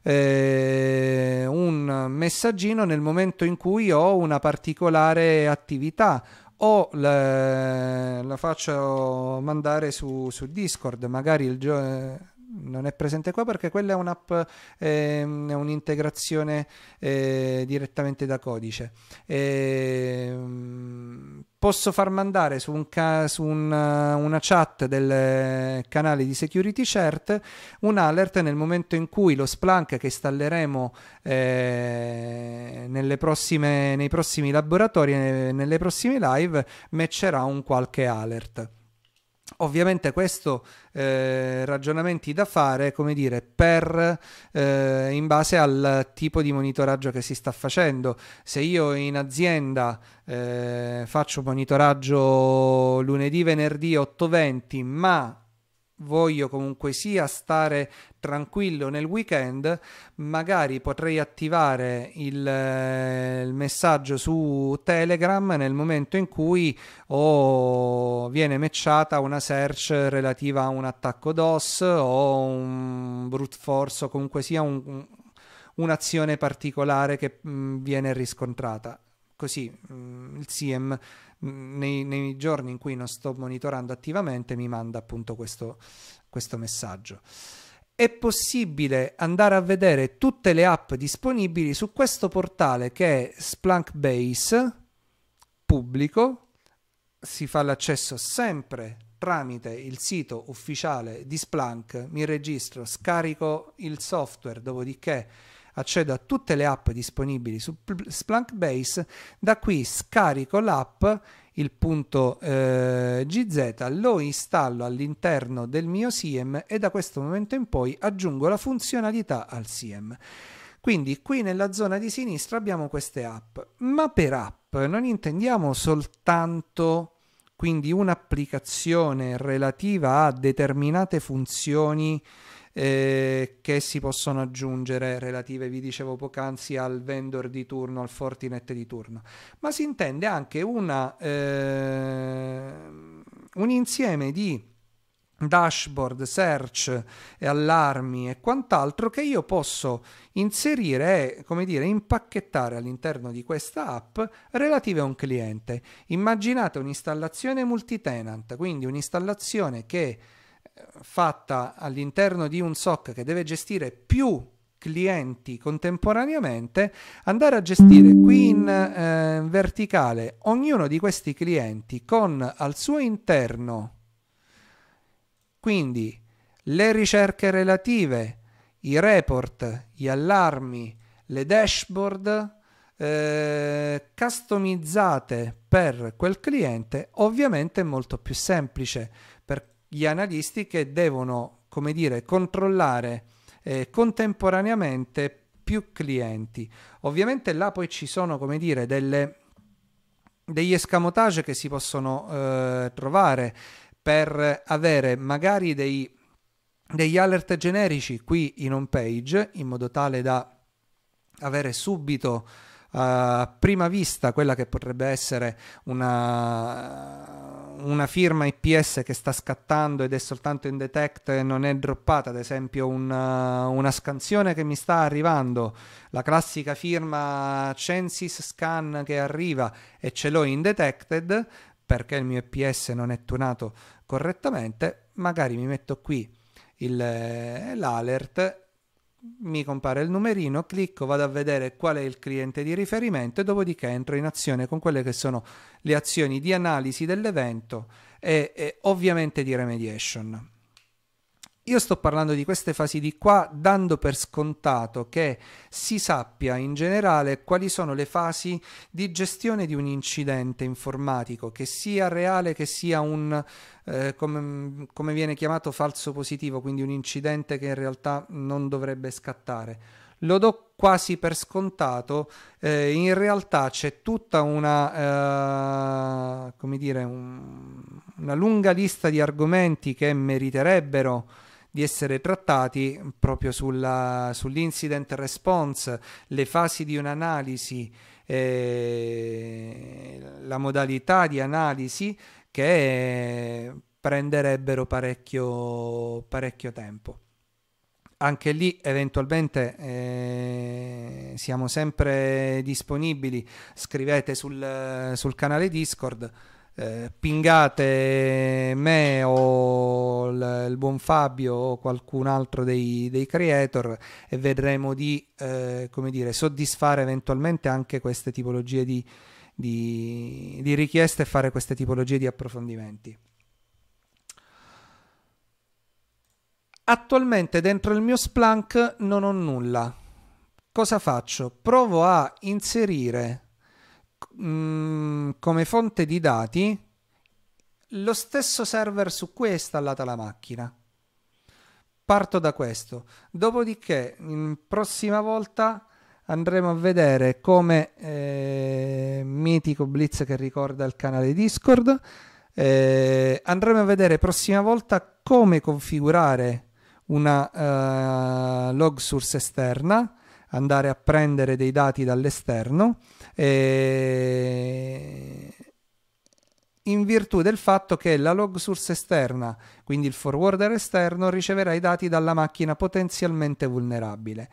eh, un messaggino nel momento in cui ho una particolare attività o la, la faccio mandare su, su Discord, magari il giorno non è presente qua perché quella è un'app, eh, è un'integrazione eh, direttamente da codice. E, ehm, posso far mandare su, un ca- su una, eh, una, chat del canale di Security Cert un alert nel momento in cui lo Splunk che installeremo eh, prossime, nei prossimi laboratori eh, nelle prossime live matcherà un qualche alert. Ovviamente questo eh, ragionamenti da fare, come dire, per, eh, in base al tipo di monitoraggio che si sta facendo. Se io in azienda eh, faccio monitoraggio lunedì, venerdì 8.20, ma voglio comunque sia stare tranquillo nel weekend, magari potrei attivare il, eh, il, messaggio su Telegram nel momento in cui oh, viene matchata una search relativa a un attacco DOS o un brute force o comunque sia un, un'azione particolare che mh, mm, viene riscontrata. Così mh, mm, il SIEM nei, nei, giorni in cui non sto monitorando attivamente mi manda appunto questo, questo messaggio. È possibile andare a vedere tutte le app disponibili su questo portale che è Splunk Base, pubblico, si fa l'accesso sempre tramite il sito ufficiale di Splunk, mi registro, scarico il software, dopodiché accedo a tutte le app disponibili su Splunk Base, da qui scarico l'app il punto eh, GZ, lo installo all'interno del mio SIEM e da questo momento in poi aggiungo la funzionalità al SIEM. Quindi qui nella zona di sinistra abbiamo queste app, ma per app non intendiamo soltanto quindi un'applicazione relativa a determinate funzioni eh, che si possono aggiungere relative, vi dicevo poc'anzi, al vendor di turno, al Fortinet di turno, ma si intende anche una, eh, un insieme di dashboard, search, e allarmi e quant'altro che io posso inserire e, come dire, impacchettare all'interno di questa app relative a un cliente. Immaginate un'installazione multitenant, quindi un'installazione che fatta all'interno di un SOC che deve gestire più clienti contemporaneamente, andare a gestire qui in eh, verticale ognuno di questi clienti con al suo interno quindi le ricerche relative, i report, gli allarmi, le dashboard eh, customizzate per quel cliente ovviamente è molto più semplice gli analisti che devono, come dire, controllare eh, contemporaneamente più clienti. Ovviamente là poi ci sono, come dire, delle, degli escamotage che si possono eh, trovare per avere magari dei, degli alert generici qui in home page in modo tale da avere subito a prima vista quella che potrebbe essere una, una firma IPS che sta scattando ed è soltanto in detect e non è droppata, ad esempio una, uh, una scansione che mi sta arrivando, la classica firma Censis Scan che arriva e ce l'ho in detected perché il mio IPS non è tunato correttamente, magari mi metto qui eh, l'alert mi compare il numerino, clicco, vado a vedere qual è il cliente di riferimento e dopodiché entro in azione con quelle che sono le azioni di analisi dell'evento e, e ovviamente di remediation. Io sto parlando di queste fasi di qua dando per scontato che si sappia in generale quali sono le fasi di gestione di un incidente informatico, che sia reale, che sia un, eh, come, come viene chiamato, falso positivo, quindi un incidente che in realtà non dovrebbe scattare. Lo do quasi per scontato, eh, in realtà c'è tutta una, eh, come dire, un, una lunga lista di argomenti che meriterebbero di essere trattati proprio sulla, sull'incident response, le fasi di un'analisi, eh, la modalità di analisi che prenderebbero parecchio, parecchio tempo. Anche lì eventualmente eh, siamo sempre disponibili, scrivete sul, sul canale Discord. Eh, pingate me o il, il, buon Fabio o qualcun altro dei, dei creator e vedremo di eh, dire, soddisfare eventualmente anche queste tipologie di, di, di richieste e fare queste tipologie di approfondimenti. Attualmente dentro il mio Splunk non ho nulla. Cosa faccio? Provo a inserire Mm, come fonte di dati lo stesso server su cui è installata la macchina. Parto da questo. Dopodiché, prossima volta andremo a vedere come eh, mitico Blitz che ricorda il canale Discord. Eh, andremo a vedere prossima volta come configurare una eh, log source esterna, andare a prendere dei dati dall'esterno eh, in virtù del fatto che la log source esterna, quindi il forwarder esterno, riceverà i dati dalla macchina potenzialmente vulnerabile.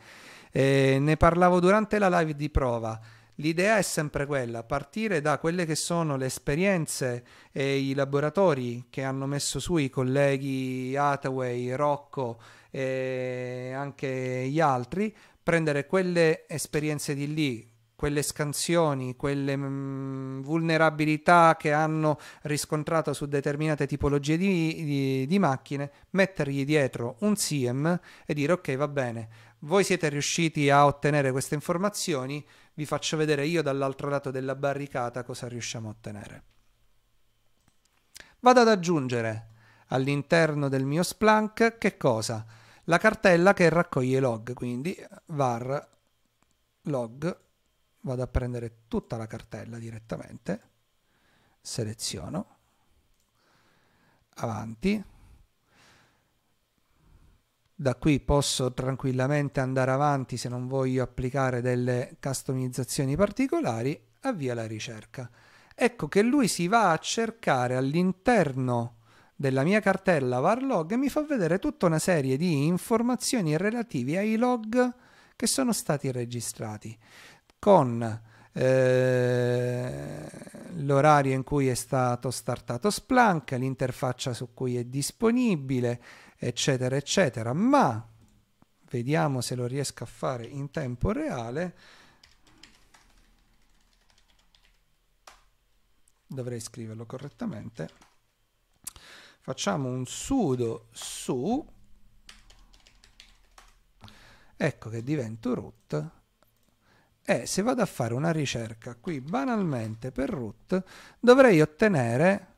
Eh, ne parlavo durante la live di prova. L'idea è sempre quella, partire da quelle che sono le esperienze e i laboratori che hanno messo su i colleghi Hathaway, Rocco e anche gli altri, prendere quelle esperienze di lì, quelle scansioni, quelle mh, mm, vulnerabilità che hanno riscontrato su determinate tipologie di, di, di macchine, mettergli dietro un SIEM e dire ok va bene, voi siete riusciti a ottenere queste informazioni, vi faccio vedere io dall'altro lato della barricata cosa riusciamo a ottenere. Vado ad aggiungere all'interno del mio Splunk che cosa? La cartella che raccoglie log, quindi var log vado a prendere tutta la cartella direttamente, seleziono, avanti, da qui posso tranquillamente andare avanti se non voglio applicare delle customizzazioni particolari, avvia la ricerca. Ecco che lui si va a cercare all'interno della mia cartella varlog e mi fa vedere tutta una serie di informazioni relative ai log che sono stati registrati con eh, l'orario in cui è stato startato Splunk, l'interfaccia su cui è disponibile, eccetera, eccetera. Ma vediamo se lo riesco a fare in tempo reale. Dovrei scriverlo correttamente. Facciamo un sudo su. Ecco che divento root e eh, se vado a fare una ricerca qui banalmente per root dovrei ottenere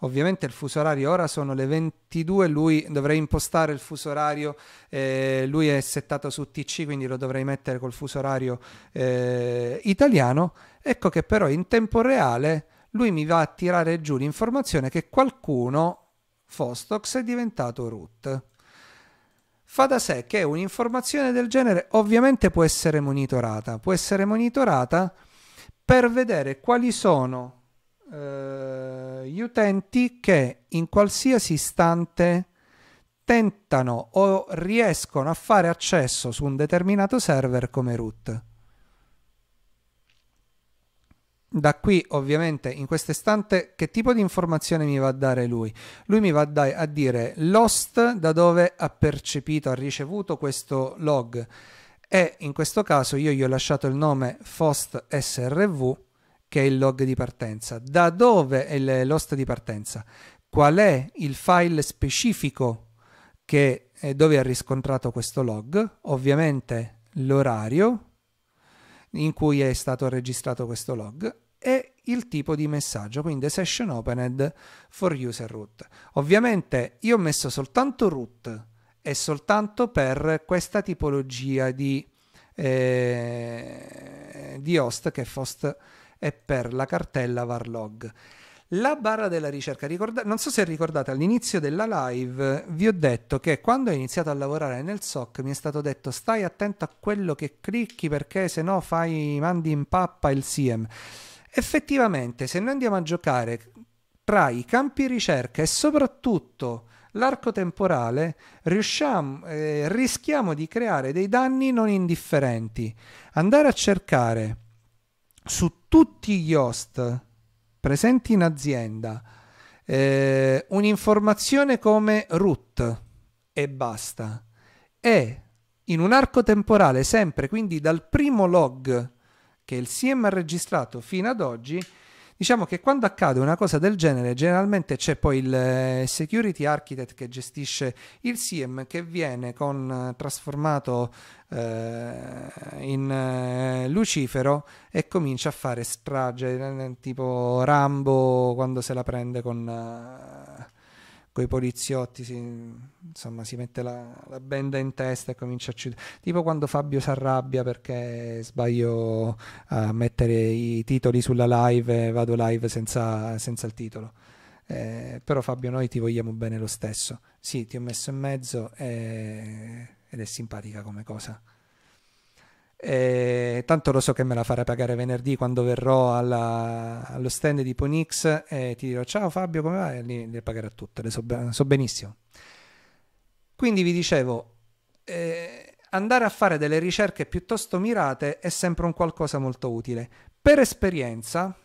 ovviamente il fuso orario ora sono le 22 lui dovrei impostare il fuso orario eh, lui è settato su TC quindi lo dovrei mettere col fuso orario eh, italiano ecco che però in tempo reale lui mi va a tirare giù l'informazione che qualcuno Fostox è diventato root Fa da sé che un'informazione del genere ovviamente può essere monitorata, può essere monitorata per vedere quali sono eh, gli utenti che in qualsiasi istante tentano o riescono a fare accesso su un determinato server come root da qui ovviamente in questo istante che tipo di informazione mi va a dare lui? Lui mi va a, dire l'host da dove ha percepito, ha ricevuto questo log e in questo caso io gli ho lasciato il nome FOST SRV che è il log di partenza. Da dove è l'host di partenza? Qual è il file specifico che, eh, dove ha riscontrato questo log? Ovviamente l'orario in cui è stato registrato questo log e il tipo di messaggio, quindi session opened for user root. Ovviamente io ho messo soltanto root e soltanto per questa tipologia di, eh, di host che è host e per la cartella var log. La barra della ricerca, Ricorda- non so se ricordate all'inizio della live vi ho detto che quando ho iniziato a lavorare nel SOC mi è stato detto stai attento a quello che clicchi perché se no fai, mandi in pappa il SIEM. Effettivamente se noi andiamo a giocare tra i campi ricerca e soprattutto l'arco temporale riusciamo, eh, rischiamo di creare dei danni non indifferenti. Andare a cercare su tutti gli host presenti in azienda, eh, un'informazione come root e basta, e in un arco temporale sempre, quindi dal primo log che il SIEM ha registrato fino ad oggi, Diciamo che quando accade una cosa del genere, generalmente c'è poi il eh, security architect che gestisce il SIEM che viene con, eh, trasformato eh, in eh, lucifero e comincia a fare strage, eh, tipo Rambo quando se la prende con... Eh, coi poliziotti, si, insomma, si mette la, la, benda in testa e comincia a uccidere. Tipo quando Fabio si arrabbia perché sbaglio a mettere i titoli sulla live e vado live senza, senza il titolo. Eh, però Fabio, noi ti vogliamo bene lo stesso. Sì, ti ho messo in mezzo e, eh, ed è simpatica come cosa. Eh, tanto lo so che me la farà pagare venerdì quando verrò alla, allo stand di Ponix e ti dirò ciao Fabio come va e lì le pagherà tutte, le so, so benissimo. Quindi vi dicevo, eh, andare a fare delle ricerche piuttosto mirate è sempre un qualcosa molto utile. Per esperienza,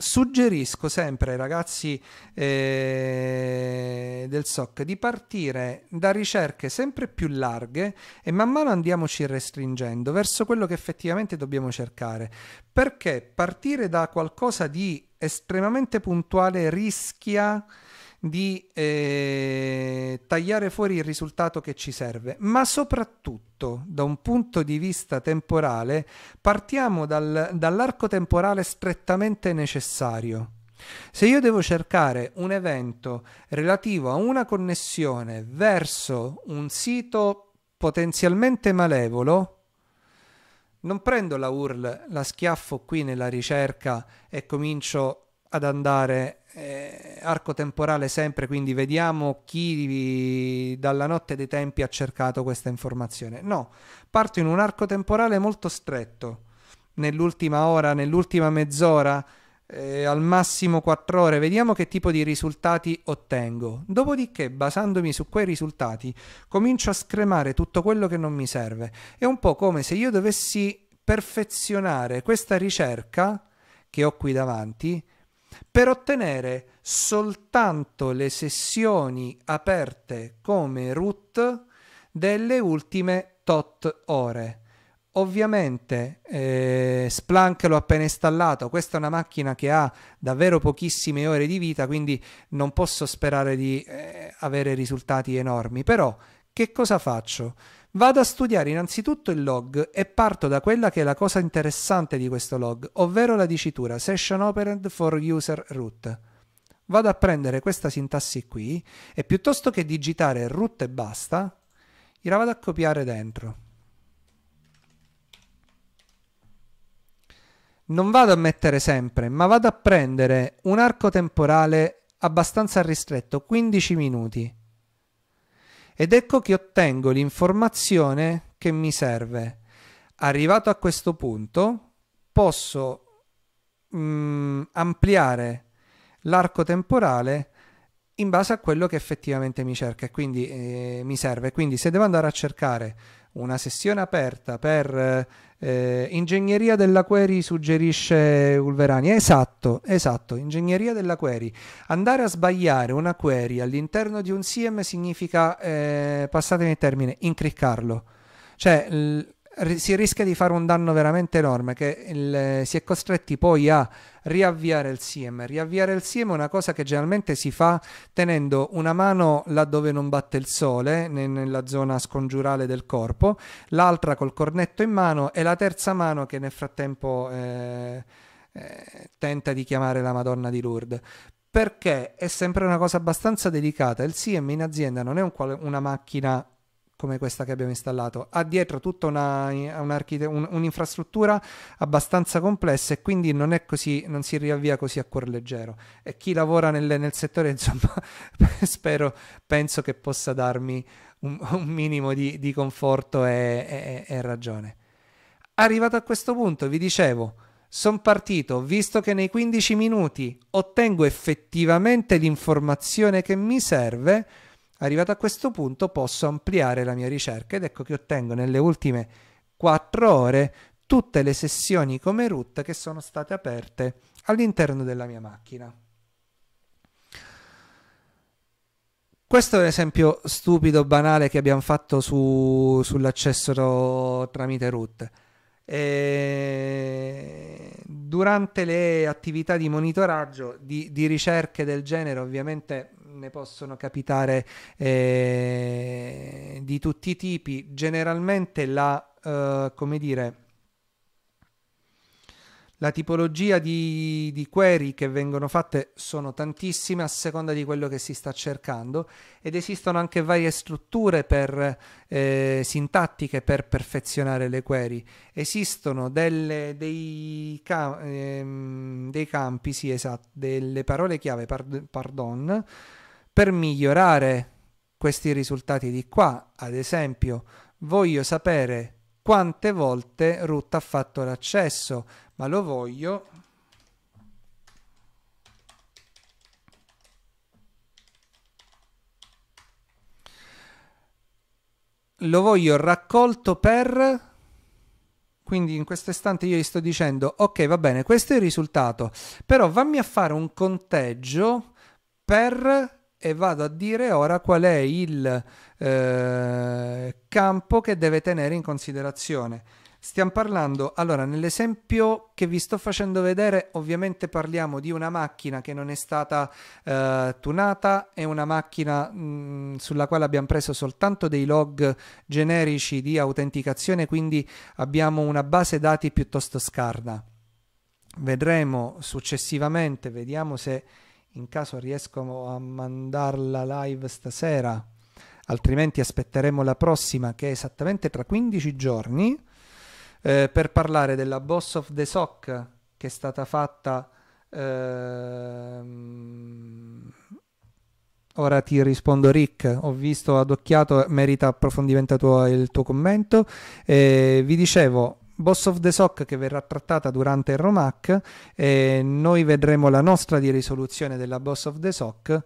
suggerisco sempre ai ragazzi eh, del SOC di partire da ricerche sempre più larghe e man mano andiamoci restringendo verso quello che effettivamente dobbiamo cercare, perché partire da qualcosa di estremamente puntuale rischia di eh, tagliare fuori il risultato che ci serve, ma soprattutto da un punto di vista temporale partiamo dal, dall'arco temporale strettamente necessario. Se io devo cercare un evento relativo a una connessione verso un sito potenzialmente malevolo, non prendo la URL, la schiaffo qui nella ricerca e comincio a ad andare eh, arco temporale sempre, quindi vediamo chi dalla notte dei tempi ha cercato questa informazione. No, parto in un arco temporale molto stretto, nell'ultima ora, nell'ultima mezz'ora, eh, al massimo quattro ore, vediamo che tipo di risultati ottengo. Dopodiché, basandomi su quei risultati, comincio a scremare tutto quello che non mi serve. È un po' come se io dovessi perfezionare questa ricerca che ho qui davanti per ottenere soltanto le sessioni aperte come root delle ultime tot ore. Ovviamente eh, Splunk l'ho appena installato, questa è una macchina che ha davvero pochissime ore di vita, quindi non posso sperare di eh, avere risultati enormi, però che cosa faccio? Vado a studiare innanzitutto il log e parto da quella che è la cosa interessante di questo log, ovvero la dicitura session operand for user root. Vado a prendere questa sintassi qui e piuttosto che digitare root e basta, gliela vado a copiare dentro. non vado a mettere sempre, ma vado a prendere un arco temporale abbastanza ristretto, 15 minuti ed ecco che ottengo l'informazione che mi serve. Arrivato a questo punto posso mh, mm, ampliare l'arco temporale in base a quello che effettivamente mi cerca e quindi eh, mi serve. Quindi se devo andare a cercare una sessione aperta per eh, ingegneria della query suggerisce Ulverani. Esatto, esatto, ingegneria della query. Andare a sbagliare una query all'interno di un SIEM significa, eh, passatemi il termine, incriccarlo. Cioè, l- si rischia di fare un danno veramente enorme che il, si è costretti poi a riavviare il SIEM. Riavviare il SIEM è una cosa che generalmente si fa tenendo una mano laddove non batte il sole, nella zona scongiurale del corpo, l'altra col cornetto in mano e la terza mano che nel frattempo eh, eh, tenta di chiamare la Madonna di Lourdes perché è sempre una cosa abbastanza delicata. Il SIEM in azienda non è un una macchina come questa che abbiamo installato. Ha dietro tutta una, un, un'infrastruttura abbastanza complessa e quindi non, è così, non si riavvia così a cuor leggero. E chi lavora nel, nel settore, insomma, spero, penso che possa darmi un, un minimo di, di conforto e, e, e ragione. Arrivato a questo punto, vi dicevo, sono partito, visto che nei 15 minuti ottengo effettivamente l'informazione che mi serve, Arrivato a questo punto posso ampliare la mia ricerca ed ecco che ottengo nelle ultime 4 ore tutte le sessioni come root che sono state aperte all'interno della mia macchina. Questo è un esempio stupido, banale che abbiamo fatto su, sull'accesso tramite root. E durante le attività di monitoraggio, di, di ricerche del genere, ovviamente ne possono capitare eh, di tutti i tipi. Generalmente la, eh, come dire, la tipologia di, di, query che vengono fatte sono tantissime a seconda di quello che si sta cercando ed esistono anche varie strutture per, eh, sintattiche per perfezionare le query. Esistono delle, dei, cam, ehm, dei, campi, sì esatto, delle parole chiave, pardon, per migliorare questi risultati di qua. Ad esempio, voglio sapere quante volte root ha fatto l'accesso, ma lo voglio lo voglio raccolto per quindi in questo istante io gli sto dicendo ok va bene questo è il risultato però vammi a fare un conteggio per e vado a dire ora qual è il eh, campo che deve tenere in considerazione. Stiamo parlando, allora nell'esempio che vi sto facendo vedere ovviamente parliamo di una macchina che non è stata eh, tunata, è una macchina mh, mm, sulla quale abbiamo preso soltanto dei log generici di autenticazione, quindi abbiamo una base dati piuttosto scarna. Vedremo successivamente, vediamo se in caso riesco a mandarla live stasera, altrimenti aspetteremo la prossima che è esattamente tra 15 giorni eh, per parlare della Boss of the Sock che è stata fatta ehm... Ora ti rispondo Rick, ho visto adocchiato, merita approfondimento tuo, il tuo commento. Eh, vi dicevo, Boss of the Sock che verrà trattata durante il Romac e noi vedremo la nostra di risoluzione della Boss of the Sock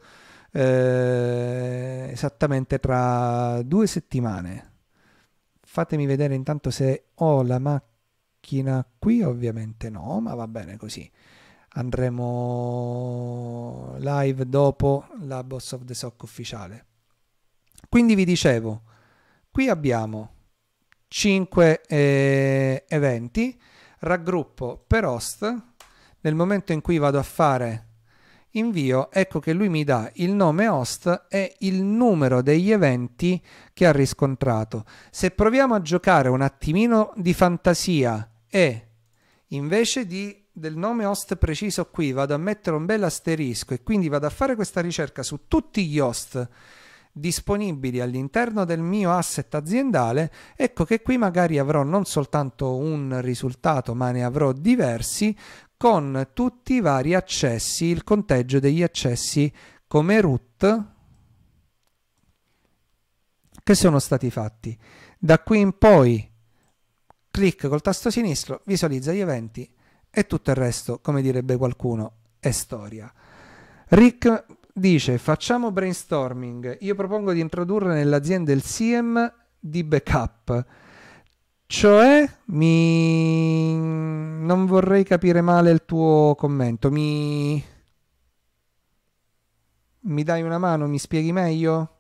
eh, esattamente tra due settimane. Fatemi vedere intanto se ho la macchina qui, ovviamente no, ma va bene così. Andremo live dopo la Boss of the Sock ufficiale. Quindi vi dicevo, qui abbiamo 5 e, e raggruppo per host, nel momento in cui vado a fare invio, ecco che lui mi dà il nome host e il numero degli eventi che ha riscontrato. Se proviamo a giocare un attimino di fantasia e invece di, del nome host preciso qui vado a mettere un bel asterisco e quindi vado a fare questa ricerca su tutti gli host disponibili all'interno del mio asset aziendale, ecco che qui magari avrò non soltanto un risultato, ma ne avrò diversi con tutti i vari accessi, il conteggio degli accessi come root che sono stati fatti. Da qui in poi clic col tasto sinistro, visualizza gli eventi e tutto il resto, come direbbe qualcuno, è storia. Rick Dice, facciamo brainstorming. Io propongo di introdurre nell'azienda il SIEM di backup. Cioè, mi... non vorrei capire male il tuo commento. Mi... mi dai una mano? Mi spieghi meglio?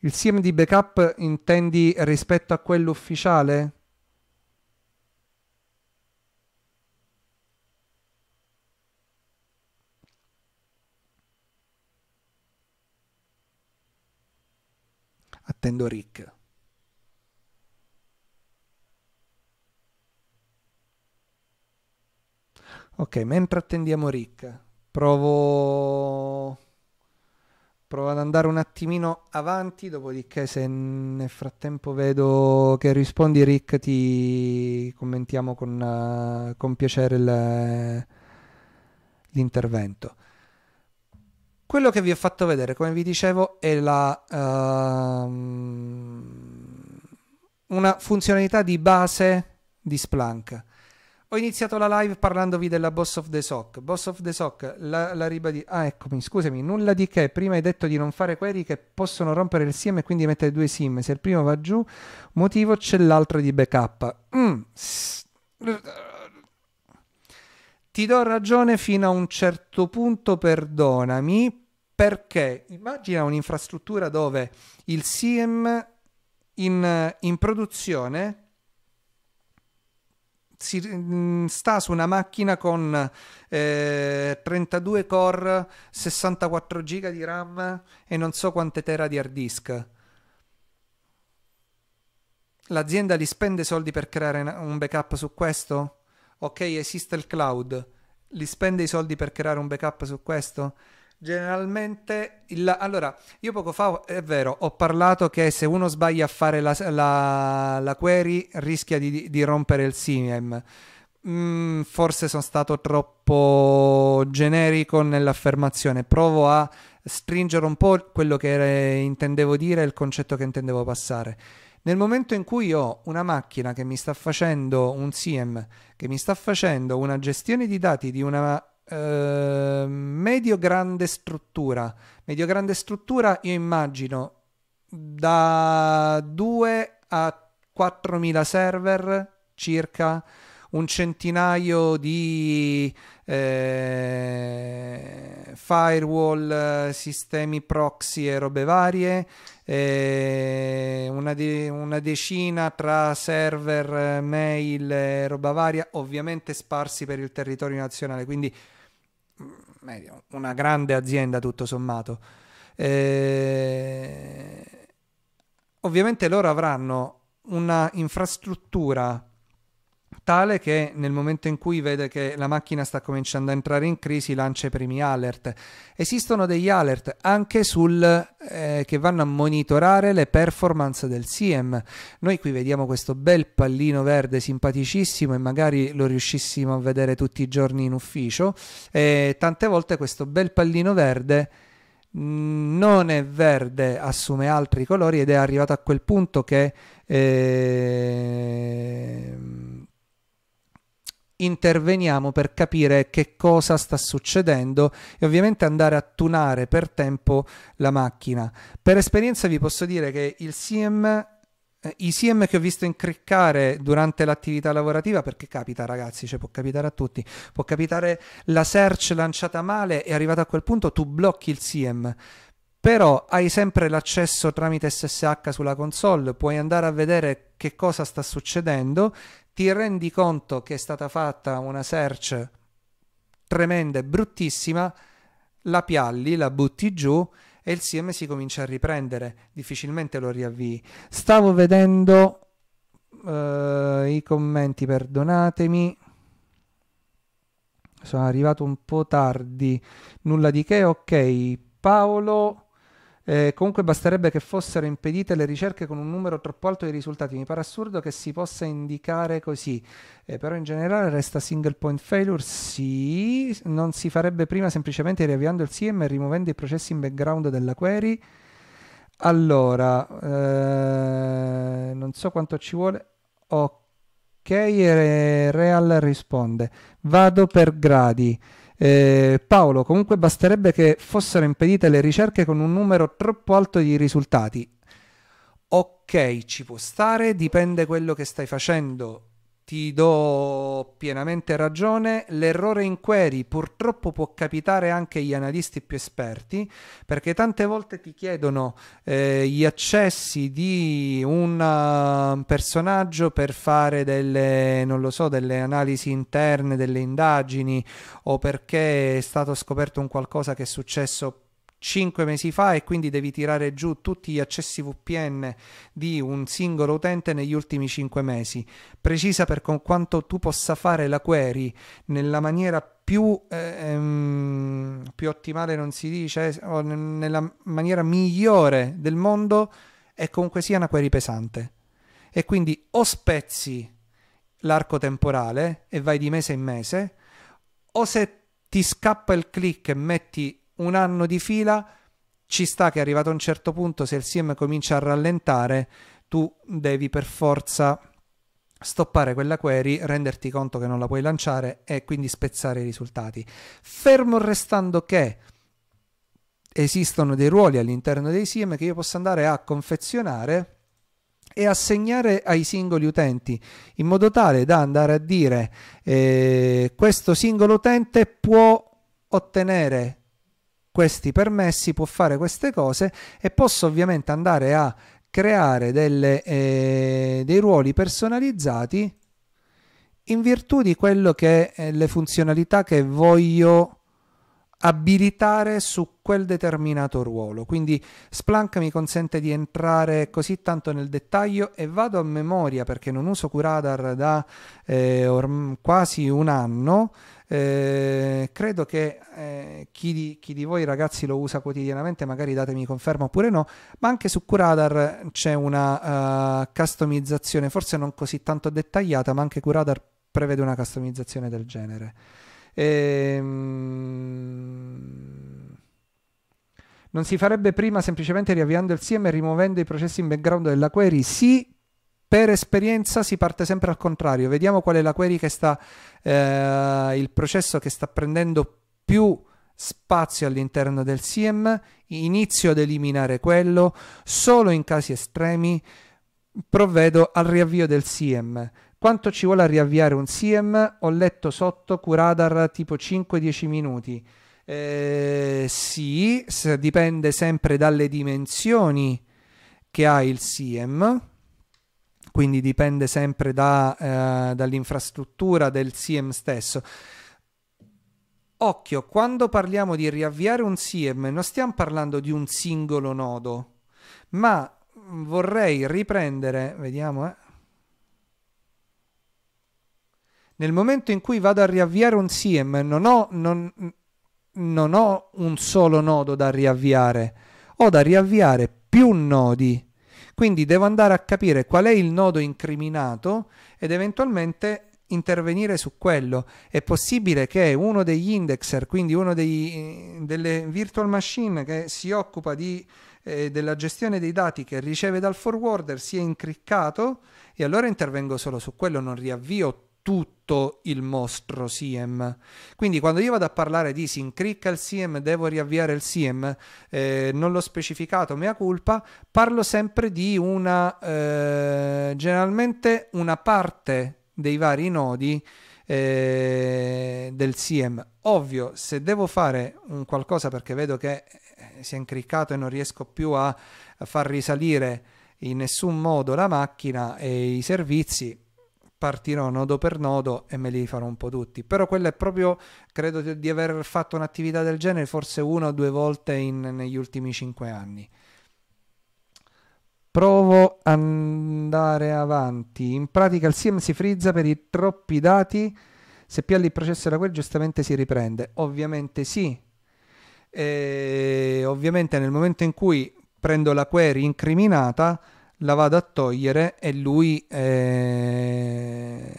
Il SIEM di backup intendi rispetto a quello ufficiale? Attendo Rick. Ok, mentre attendiamo Rick, provo... provo ad andare un attimino avanti, dopodiché se nel frattempo vedo che rispondi Rick ti commentiamo con, uh, con piacere l'intervento. Quello che vi ho fatto vedere, come vi dicevo, è la, uh, una funzionalità di base di Splunk. Ho iniziato la live parlandovi della Boss of the Sock. Boss of the Sock, la, la ribadì. Ah, eccomi, scusami, nulla di che. Prima hai detto di non fare query che possono rompere il SIM e quindi mettere due SIM. Se il primo va giù, motivo c'è l'altro di backup. Mm ti do ragione fino a un certo punto, perdonami, perché immagina un'infrastruttura dove il SIEM in, in produzione si, mm, sta su una macchina con eh, 32 core, 64 giga di RAM e non so quante tera di hard disk. L'azienda li spende soldi per creare un backup su questo? ok esiste il cloud, li spende i soldi per creare un backup su questo? Generalmente, il, allora, io poco fa, è vero, ho parlato che se uno sbaglia a fare la, la, la query rischia di, di, rompere il SIEM. Mm, forse sono stato troppo generico nell'affermazione. Provo a stringere un po' quello che intendevo dire e il concetto che intendevo passare. Nel momento in cui ho una macchina che mi sta facendo un SIEM, che mi sta facendo una gestione di dati di una eh, medio-grande struttura, medio-grande struttura io immagino da 2 a 4.000 server circa, un centinaio di eh, firewall, eh, sistemi proxy e robe varie, eh, una, de- una, decina tra server, eh, mail e roba varia, ovviamente sparsi per il territorio nazionale, quindi mm, meglio, una grande azienda tutto sommato. Eh, ovviamente loro avranno una infrastruttura tale che nel momento in cui vede che la macchina sta cominciando a entrare in crisi lancia i primi alert. Esistono degli alert anche sul, eh, che vanno a monitorare le performance del SIEM. Noi qui vediamo questo bel pallino verde simpaticissimo e magari lo riuscissimo a vedere tutti i giorni in ufficio e tante volte questo bel pallino verde mm, non è verde, assume altri colori ed è arrivato a quel punto che eh, interveniamo per capire che cosa sta succedendo e ovviamente andare a tunare per tempo la macchina. Per esperienza vi posso dire che il SIEM eh, i SIEM che ho visto incriccare durante l'attività lavorativa, perché capita ragazzi, cioè può capitare a tutti, può capitare la search lanciata male e arrivato a quel punto tu blocchi il SIEM, però hai sempre l'accesso tramite SSH sulla console, puoi andare a vedere che cosa sta succedendo, ti rendi conto che è stata fatta una search tremenda e bruttissima, la pialli, la butti giù e il SIEM si comincia a riprendere, difficilmente lo riavvii. Stavo vedendo uh, i commenti, perdonatemi. Sono arrivato un po' tardi, nulla di che, ok. Paolo eh, comunque basterebbe che fossero impedite le ricerche con un numero troppo alto di risultati. Mi pare assurdo che si possa indicare così. Eh, però in generale resta single point failure? Sì. Non si farebbe prima semplicemente riavviando il CM e rimuovendo i processi in background della query? Allora, eh, non so quanto ci vuole. Ok, Real risponde. Vado per gradi. Eh, Paolo, comunque basterebbe che fossero impedite le ricerche con un numero troppo alto di risultati. Ok, ci può stare, dipende quello che stai facendo ti do pienamente ragione, l'errore in query purtroppo può capitare anche agli analisti più esperti perché tante volte ti chiedono eh, gli accessi di un eh, personaggio per fare delle, so, delle analisi interne, delle indagini o perché è stato scoperto un qualcosa che è successo 5 mesi fa e quindi devi tirare giù tutti gli accessi VPN di un singolo utente negli ultimi 5 mesi. Precisa per con quanto tu possa fare la query nella maniera più, eh, ehm, più ottimale, non si dice, eh, o nella maniera migliore del mondo, è comunque sia una query pesante. E quindi o spezzi l'arco temporale e vai di mese in mese, o se ti scappa il click e metti un anno di fila ci sta che arrivato a un certo punto se il SIEM comincia a rallentare tu devi per forza stoppare quella query, renderti conto che non la puoi lanciare e quindi spezzare i risultati. Fermo restando che esistono dei ruoli all'interno dei SIEM che io posso andare a confezionare e assegnare ai singoli utenti in modo tale da andare a dire eh, questo singolo utente può ottenere questi permessi, può fare queste cose e posso ovviamente andare a creare delle, eh, dei ruoli personalizzati in virtù di quello che è le funzionalità che voglio abilitare su quel determinato ruolo. Quindi Splunk mi consente di entrare così tanto nel dettaglio e vado a memoria perché non uso Curadar da eh, quasi un anno. Eh, credo che eh, chi, di, chi, di, voi ragazzi lo usa quotidianamente, magari datemi conferma oppure no, ma anche su Curadar c'è una uh, customizzazione, forse non così tanto dettagliata, ma anche Curadar prevede una customizzazione del genere. Ehm... Non si farebbe prima semplicemente riavviando il SIEM e rimuovendo i processi in background della query? Sì, per esperienza si parte sempre al contrario. Vediamo qual è la query che sta, eh, il processo che sta prendendo più spazio all'interno del SIEM. inizio ad eliminare quello, solo in casi estremi provvedo al riavvio del SIEM. Quanto ci vuole a riavviare un SIEM? Ho letto sotto Curadar tipo 5-10 minuti. Eh, sì, dipende sempre dalle dimensioni che ha il SIEM quindi dipende sempre da, eh, dall'infrastruttura del SIEM stesso. Occhio, quando parliamo di riavviare un SIEM non stiamo parlando di un singolo nodo, ma vorrei riprendere, vediamo eh. Nel momento in cui vado a riavviare un SIEM non ho, non, non ho un solo nodo da riavviare, ho da riavviare più nodi quindi devo andare a capire qual è il nodo incriminato ed eventualmente intervenire su quello. È possibile che uno degli indexer, quindi uno degli, eh, delle virtual machine che si occupa di, eh, della gestione dei dati che riceve dal forwarder, sia incriccato e allora intervengo solo su quello, non riavvio tutto il mostro SIEM. Quindi quando io vado a parlare di si incricca il SIEM, devo riavviare il SIEM, eh, non l'ho specificato, mea culpa, parlo sempre di una, eh, generalmente una parte dei vari nodi eh, del SIEM. Ovvio, se devo fare un qualcosa perché vedo che eh, si è incriccato e non riesco più a far risalire in nessun modo la macchina e i servizi, partirò nodo per nodo e me li farò un po' tutti. Però quello è proprio, credo di aver fatto un'attività del genere forse una o due volte in, negli ultimi cinque anni. Provo ad andare avanti. In pratica il SIEM si frizza per i troppi dati. Se PL il processo era quel, giustamente si riprende. Ovviamente sì. E ovviamente nel momento in cui prendo la query incriminata, la vado a togliere e lui eh,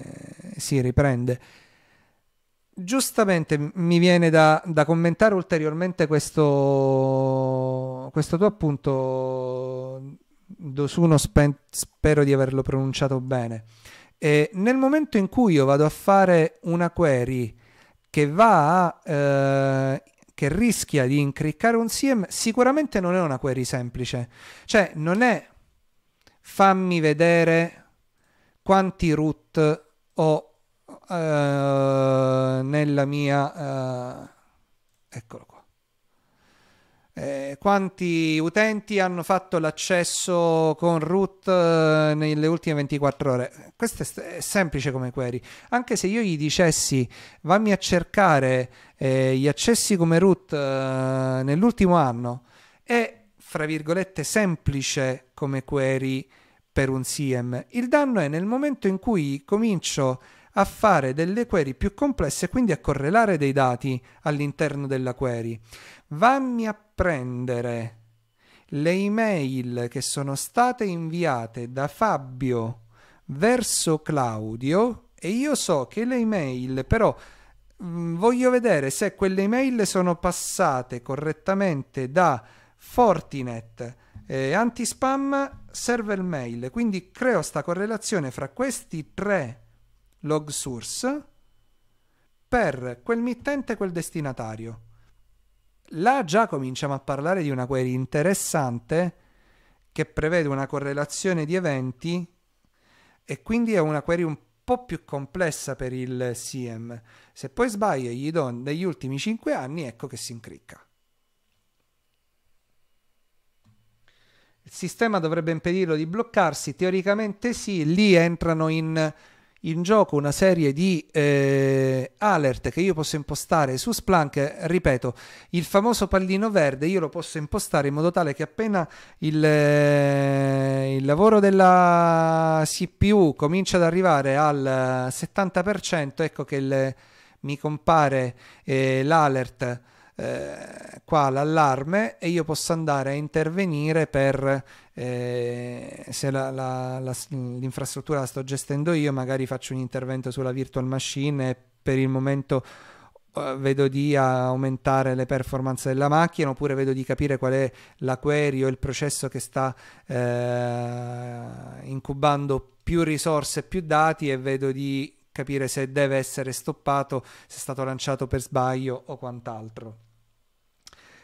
si riprende. Giustamente mi viene da, da commentare ulteriormente questo, questo tuo appunto, Dosuno, spe, spero di averlo pronunciato bene. E nel momento in cui io vado a fare una query che va a, eh, che rischia di incriccare un SIEM, sicuramente non è una query semplice. Cioè, non è fammi vedere quanti root ho eh, nella mia... Eh, eccolo qua. Eh, quanti utenti hanno fatto l'accesso con root eh, nelle ultime 24 ore? Questo è, è, semplice come query. Anche se io gli dicessi vammi a cercare eh, gli accessi come root eh, nell'ultimo anno e fra virgolette, semplice come query per un SIEM. Il danno è nel momento in cui comincio a fare delle query più complesse e quindi a correlare dei dati all'interno della query. Vammi a prendere le email che sono state inviate da Fabio verso Claudio e io so che le email però mh, mm, voglio vedere se quelle email sono passate correttamente da Fortinet, eh, anti-spam, server mail. Quindi creo questa correlazione fra questi tre log source per quel mittente e quel destinatario. Là già cominciamo a parlare di una query interessante che prevede una correlazione di eventi e quindi è una query un po' più complessa per il CM. Se poi sbaglio e gli do negli ultimi 5 anni, ecco che si incricca. Il sistema dovrebbe impedirlo di bloccarsi? Teoricamente sì, lì entrano in, in gioco una serie di eh, alert che io posso impostare su Splunk, ripeto, il famoso pallino verde io lo posso impostare in modo tale che appena il, eh, il lavoro della CPU comincia ad arrivare al 70%, ecco che il, mi compare eh, l'alert eh, qua l'allarme e io posso andare a intervenire per eh, se la, la, la, l'infrastruttura la sto gestendo io, magari faccio un intervento sulla virtual machine e per il momento eh, vedo di aumentare le performance della macchina oppure vedo di capire qual è la query o il processo che sta eh, incubando più risorse, più dati e vedo di capire se deve essere stoppato, se è stato lanciato per sbaglio o quant'altro.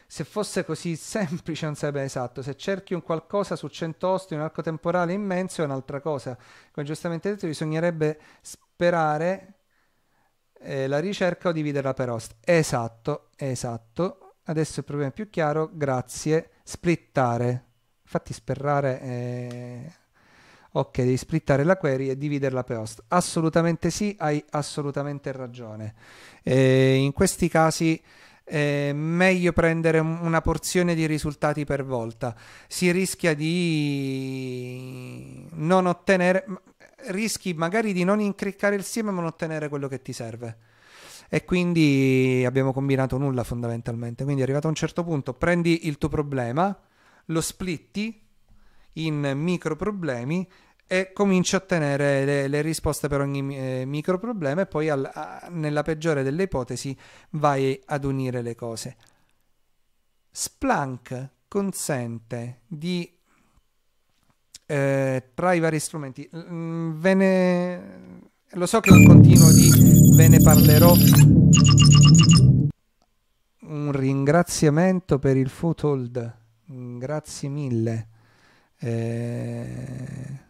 Se fosse così semplice non sarebbe esatto, se cerchi un qualcosa su 100 host in un arco temporale immenso è un'altra cosa. Come giustamente detto bisognerebbe sperare eh, la ricerca o dividerla per host. Esatto, esatto. Adesso il problema è più chiaro, grazie. Splittare. Infatti sperare è... Eh, ok, devi splittare la query e dividerla per host. Assolutamente sì, hai assolutamente ragione. E eh, in questi casi eh, meglio prendere una porzione di risultati per volta. Si rischia di non ottenere, rischi magari di non incriccare il seme ma non ottenere quello che ti serve. E quindi abbiamo combinato nulla fondamentalmente. Quindi arrivato a un certo punto, prendi il tuo problema, lo splitti in micro problemi e comincio a ottenere le, le risposte per ogni eh, micro problema e poi al, a, nella peggiore delle ipotesi vai ad unire le cose. Splunk consente di eh, tra i vari strumenti mm, ve ne lo so che continuo di ve ne parlerò un ringraziamento per il foothold grazie mille eh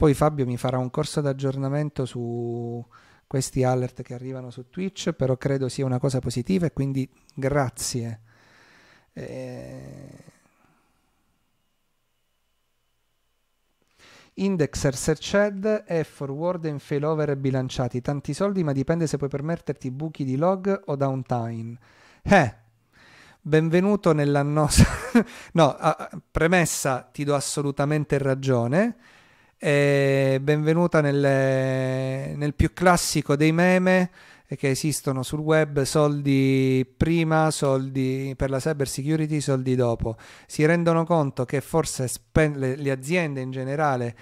poi Fabio mi farà un corso d'aggiornamento su questi alert che arrivano su Twitch, però credo sia una cosa positiva e quindi grazie. Eh... Indexer, searched e forward and failover bilanciati. Tanti soldi, ma dipende se puoi permetterti buchi di log o downtime. Eh, benvenuto nella nostra... no, a, premessa, ti do assolutamente ragione e benvenuta nel, nel più classico dei meme eh, che esistono sul web, soldi prima, soldi per la cyber security, soldi dopo. Si rendono conto che forse spen- le, le, aziende in generale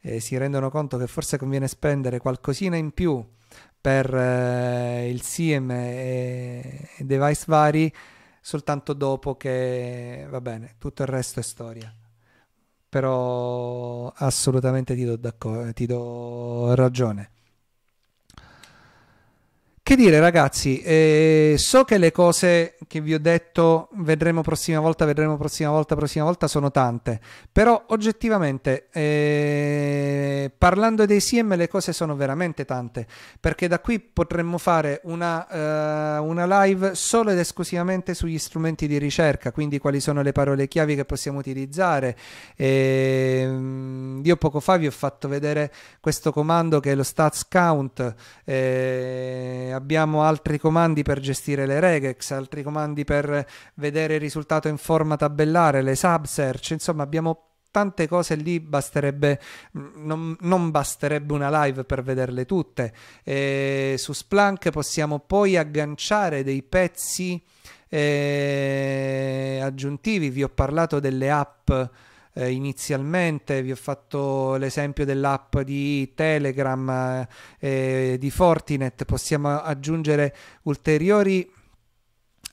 eh, si rendono conto che forse conviene spendere qualcosina in più per eh, il SIEM e, e device vari soltanto dopo che va bene, tutto il resto è storia però assolutamente ti do, ti do ragione. Che dire ragazzi, eh, so che le cose che vi ho detto vedremo prossima volta, vedremo prossima volta, prossima volta sono tante, però oggettivamente eh, parlando dei SIEM le cose sono veramente tante, perché da qui potremmo fare una, eh, una live solo ed esclusivamente sugli strumenti di ricerca, quindi quali sono le parole chiavi che possiamo utilizzare. Ehm, io poco fa vi ho fatto vedere questo comando che è lo stats count eh, abbiamo altri comandi per gestire le regex, altri comandi per vedere il risultato in forma tabellare, le sub search, insomma abbiamo tante cose lì basterebbe mm, non, non, basterebbe una live per vederle tutte e su Splunk possiamo poi agganciare dei pezzi eh, aggiuntivi vi ho parlato delle app eh, inizialmente, vi ho fatto l'esempio dell'app di Telegram, eh, di Fortinet, possiamo aggiungere ulteriori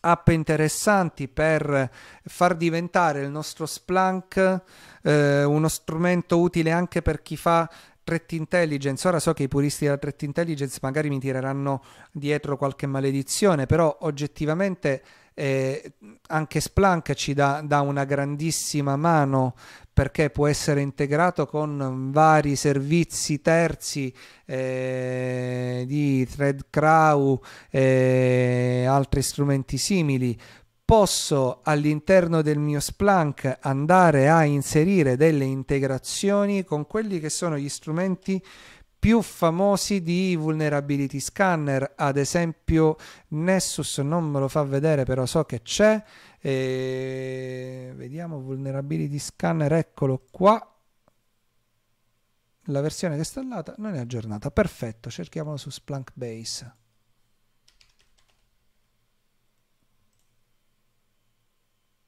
app interessanti per far diventare il nostro Splunk eh, uno strumento utile anche per chi fa threat intelligence. Ora so che i puristi della threat intelligence magari mi tireranno dietro qualche maledizione, però oggettivamente eh, anche Splunk ci dà, dà una grandissima mano perché può essere integrato con vari servizi terzi eh, di Crow e eh, altri strumenti simili. Posso all'interno del mio Splunk andare a inserire delle integrazioni con quelli che sono gli strumenti più famosi di vulnerability scanner, ad esempio Nessus non me lo fa vedere però so che c'è, e... vediamo vulnerability scanner, eccolo qua, la versione che è installata non è aggiornata, perfetto, cerchiamolo su Splunk Base.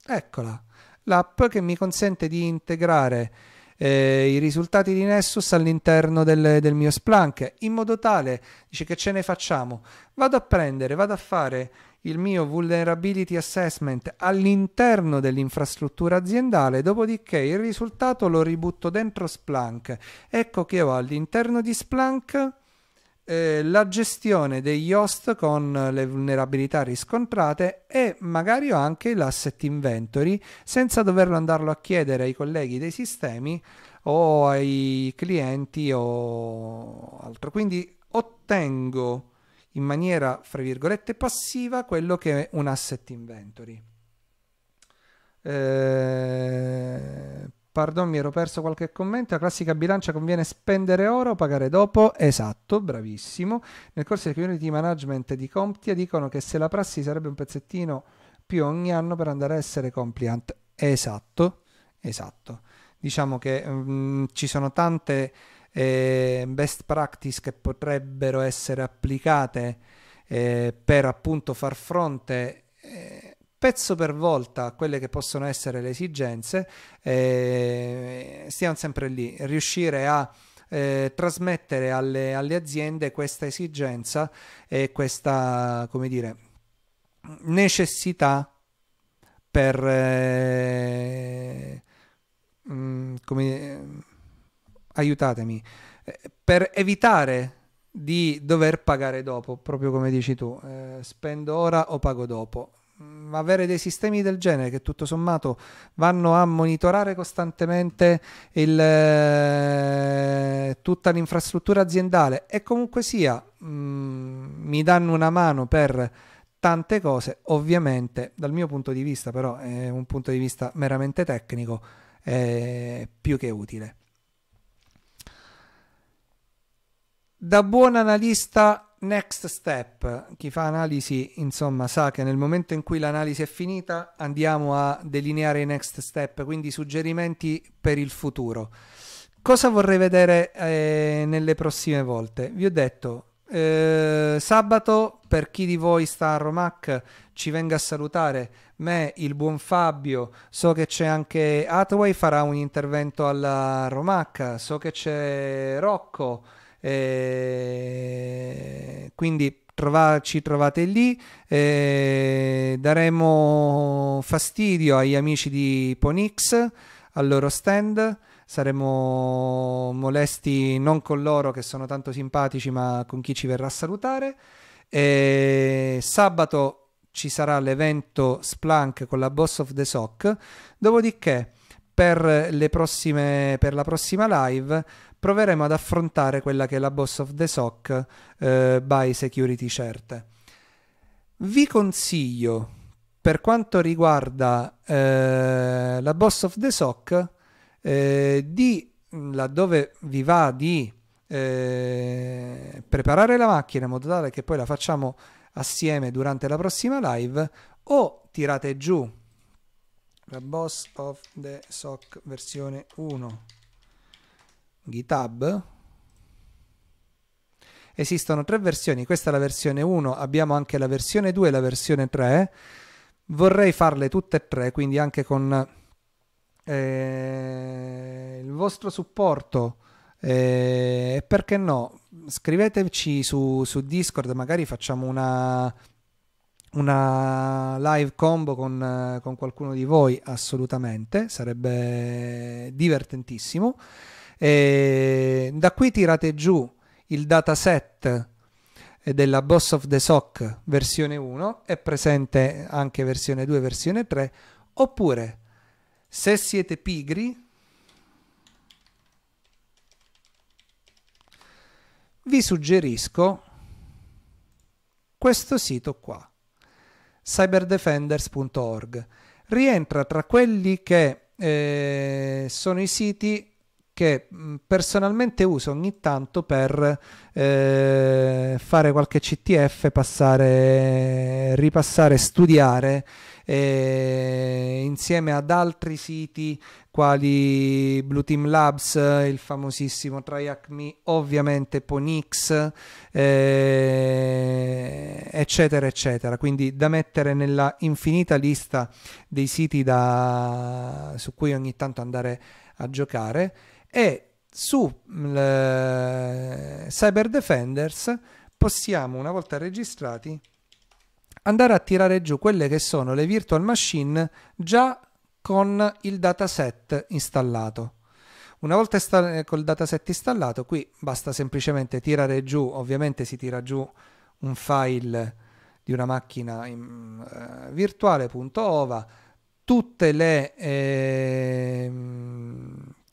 Eccola, l'app che mi consente di integrare eh, i risultati di Nessus all'interno del, del, mio Splunk, in modo tale, dice che ce ne facciamo, vado a prendere, vado a fare il mio vulnerability assessment all'interno dell'infrastruttura aziendale, dopodiché il risultato lo ributto dentro Splunk. Ecco che ho all'interno di Splunk eh, la gestione degli host con le vulnerabilità riscontrate e magari anche l'asset inventory senza doverlo andarlo a chiedere ai colleghi dei sistemi o ai clienti o altro. Quindi ottengo in maniera, fra virgolette, passiva quello che è un asset inventory. Eh, Pardon, mi ero perso qualche commento. La classica bilancia conviene spendere ora o pagare dopo? Esatto, bravissimo. Nel corso del community management di Comptia dicono che se la prassi sarebbe un pezzettino più ogni anno per andare a essere compliant. Esatto, esatto. Diciamo che mh, mm, ci sono tante eh, best practice che potrebbero essere applicate eh, per appunto far fronte eh, pezzo per volta a quelle che possono essere le esigenze, eh, stiamo sempre lì, riuscire a eh, trasmettere alle, alle, aziende questa esigenza e questa, come dire, necessità per, eh, mh, mm, come, aiutatemi, eh, per evitare di dover pagare dopo, proprio come dici tu, eh, spendo ora o pago dopo Mm, avere dei sistemi del genere che tutto sommato vanno a monitorare costantemente il, eh, tutta l'infrastruttura aziendale e comunque sia mh, mm, mi danno una mano per tante cose, ovviamente dal mio punto di vista però è un punto di vista meramente tecnico è più che utile. Da buon analista next step, chi fa analisi insomma sa che nel momento in cui l'analisi è finita andiamo a delineare i next step, quindi suggerimenti per il futuro. Cosa vorrei vedere eh, nelle prossime volte? Vi ho detto eh, sabato per chi di voi sta a Romac ci venga a salutare me, il buon Fabio, so che c'è anche Hathaway farà un intervento alla Romac, so che c'è Rocco eh, quindi Trova, ci trovate lì, eh, daremo fastidio agli amici di Ponix, al loro stand, saremo molesti non con loro che sono tanto simpatici ma con chi ci verrà a salutare. Eh, sabato ci sarà l'evento Splunk con la Boss of the Sock, dopodiché per, prossime, per, la prossima live proveremo ad affrontare quella che è la Boss of the SOC eh, by Security Cert. Vi consiglio, per quanto riguarda eh, la Boss of the SOC, eh, di, laddove vi va di eh, preparare la macchina in modo tale che poi la facciamo assieme durante la prossima live, o tirate giù la Boss of the sock versione 1 GitHub esistono tre versioni, questa è la versione 1, abbiamo anche la versione 2 e la versione 3 vorrei farle tutte e tre, quindi anche con eh, il vostro supporto eh, e eh, perché no, scriveteci su, su Discord, magari facciamo una una live combo con, con qualcuno di voi assolutamente, sarebbe divertentissimo. E da qui tirate giù il dataset eh, della Boss of the Sock versione 1, è presente anche versione 2, versione 3, oppure se siete pigri vi suggerisco questo sito qua cyberdefenders.org. Rientra tra quelli che eh, sono i siti che mm, personalmente uso ogni tanto per eh, fare qualche CTF, passare, ripassare, studiare eh, insieme ad altri siti quali Blue Team Labs, il famosissimo TryAcme, ovviamente Ponix, eh, eccetera, eccetera. Quindi da mettere nella infinita lista dei siti da, su cui ogni tanto andare a giocare. E su le, Cyber Defenders possiamo, una volta registrati, andare a tirare giù quelle che sono le virtual machine già con il dataset installato. Una volta col dataset installato, qui basta semplicemente tirare giù, ovviamente si tira giù un file di una macchina in, mm, uh, eh, virtuale.ova, tutte le eh,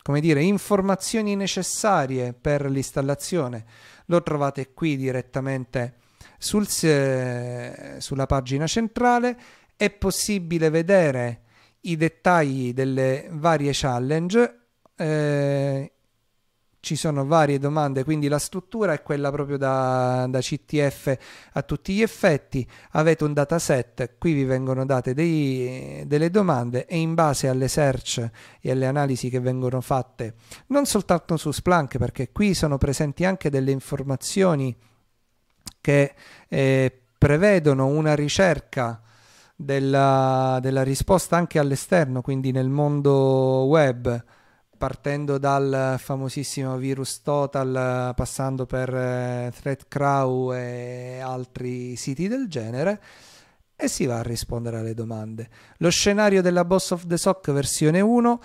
come dire, informazioni necessarie per l'installazione lo trovate qui direttamente sul, sulla pagina centrale è possibile vedere i dettagli delle varie challenge. Eh, ci sono varie domande, quindi la struttura è quella proprio da, da, CTF a tutti gli effetti. Avete un dataset, qui vi vengono date dei, delle domande e in base alle search e alle analisi che vengono fatte, non soltanto su Splunk, perché qui sono presenti anche delle informazioni che eh, prevedono una ricerca della, della risposta anche all'esterno, quindi nel mondo web, partendo dal famosissimo virus Total, passando per eh, ThreatCrow e altri siti del genere, e si va a rispondere alle domande. Lo scenario della Boss of the Sock versione 1,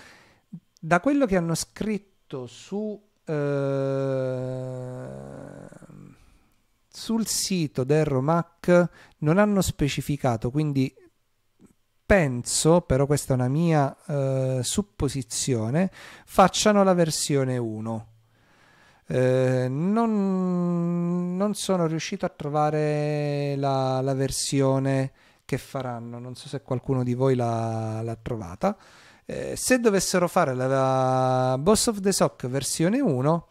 da quello che hanno scritto su... Eh, sul sito del Romac non hanno specificato, quindi penso, però questa è una mia eh, supposizione, facciano la versione 1. Eh, non, non, sono riuscito a trovare la, la, versione che faranno, non so se qualcuno di voi l'ha, l'ha trovata. Eh, se dovessero fare la, la Boss of the Sock versione 1,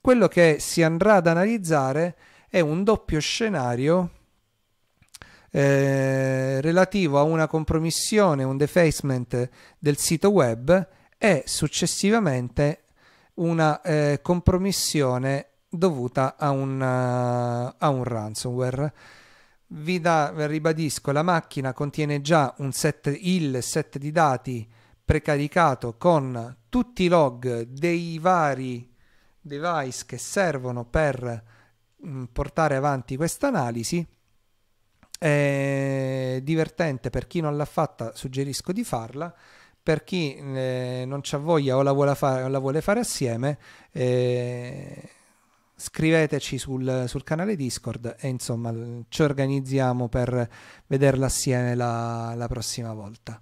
quello che si andrà ad analizzare è è un doppio scenario eh, relativo a una compromissione, un defacement del sito web e successivamente una eh, compromissione dovuta a un, uh, a un ransomware. Vi da, ribadisco, la macchina contiene già un set, il set di dati precaricato con tutti i log dei vari device che servono per Mm, portare avanti questa analisi. È divertente per chi non l'ha fatta, suggerisco di farla. Per chi eh, non c'ha voglia o la vuole fare, o la vuole fare assieme, eh, scriveteci sul, sul, canale Discord e insomma ci organizziamo per vederla assieme la, la prossima volta.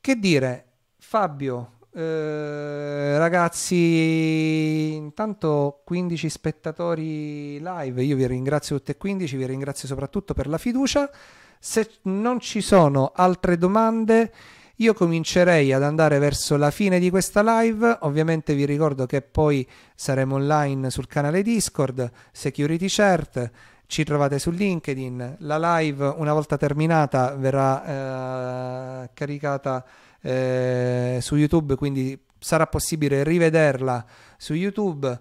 Che dire, Fabio, eh, ragazzi, intanto 15 spettatori live, io vi ringrazio tutti e 15, vi ringrazio soprattutto per la fiducia. Se non ci sono altre domande, io comincerei ad andare verso la fine di questa live, ovviamente vi ricordo che poi saremo online sul canale Discord, Security Cert, ci trovate su LinkedIn, la live una volta terminata verrà eh, caricata eh, su YouTube, quindi sarà possibile rivederla su YouTube.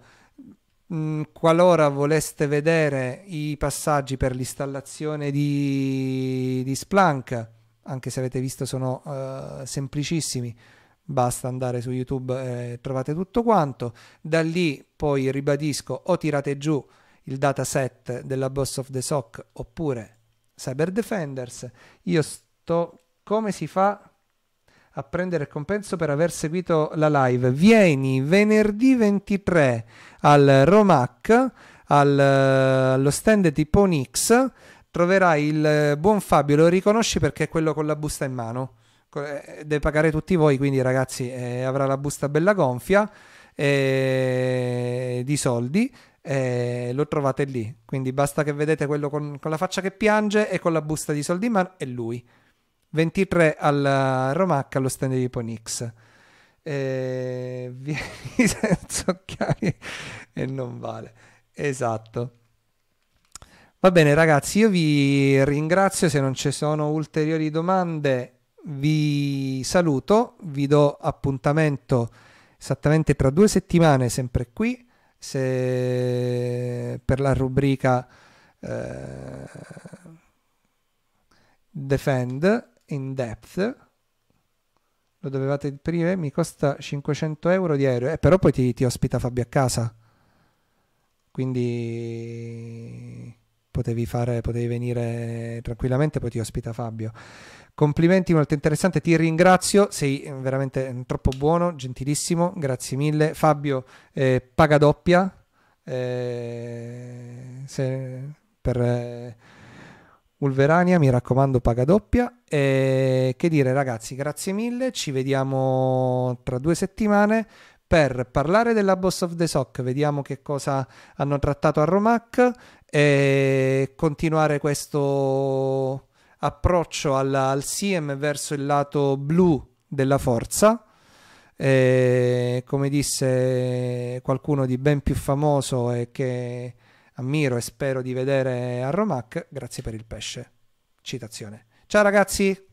Mm, qualora voleste vedere i passaggi per l'installazione di, di Splunk, anche se avete visto sono uh, semplicissimi, basta andare su YouTube e trovate tutto quanto. Da lì poi ribadisco o tirate giù il dataset della Boss of the SOC oppure Cyber Defenders. Io sto come si fa a prendere il compenso per aver seguito la live. Vieni venerdì 23 al Romac, al, allo stand di Ponix, troverai il eh, buon Fabio, lo riconosci perché è quello con la busta in mano. Eh, deve pagare tutti voi, quindi ragazzi eh, avrà la busta bella gonfia eh, di soldi. Eh, lo trovate lì, quindi basta che vedete quello con, con la faccia che piange e con la busta di soldi in mano, è lui. 23 al eh, Romac allo stand di Ponix. Eh, vieni senza occhiali e non vale. Esatto. Va bene ragazzi, io vi ringrazio, se non ci sono ulteriori domande vi saluto, vi do appuntamento esattamente tra due settimane, sempre qui, se per la rubrica eh, Defend in depth lo dovevate aprire, mi costa 500 euro di aereo, eh, però poi ti, ti ospita Fabio a casa, quindi potevi, fare, potevi venire tranquillamente, poi ti ospita Fabio. Complimenti, molto interessante, ti ringrazio, sei veramente troppo buono, gentilissimo, grazie mille. Fabio eh, paga doppia eh, se, per... Eh, Ulverania, mi raccomando, paga doppia. E che dire, ragazzi, grazie mille. Ci vediamo tra due settimane per parlare della Boss of the Sock, vediamo che cosa hanno trattato a Romac e continuare questo approccio alla, al Siem verso il lato blu della forza. E come disse qualcuno di ben più famoso e che ammiro e spero di vedere a Romac. Grazie per il pesce. Citazione. Ciao ragazzi,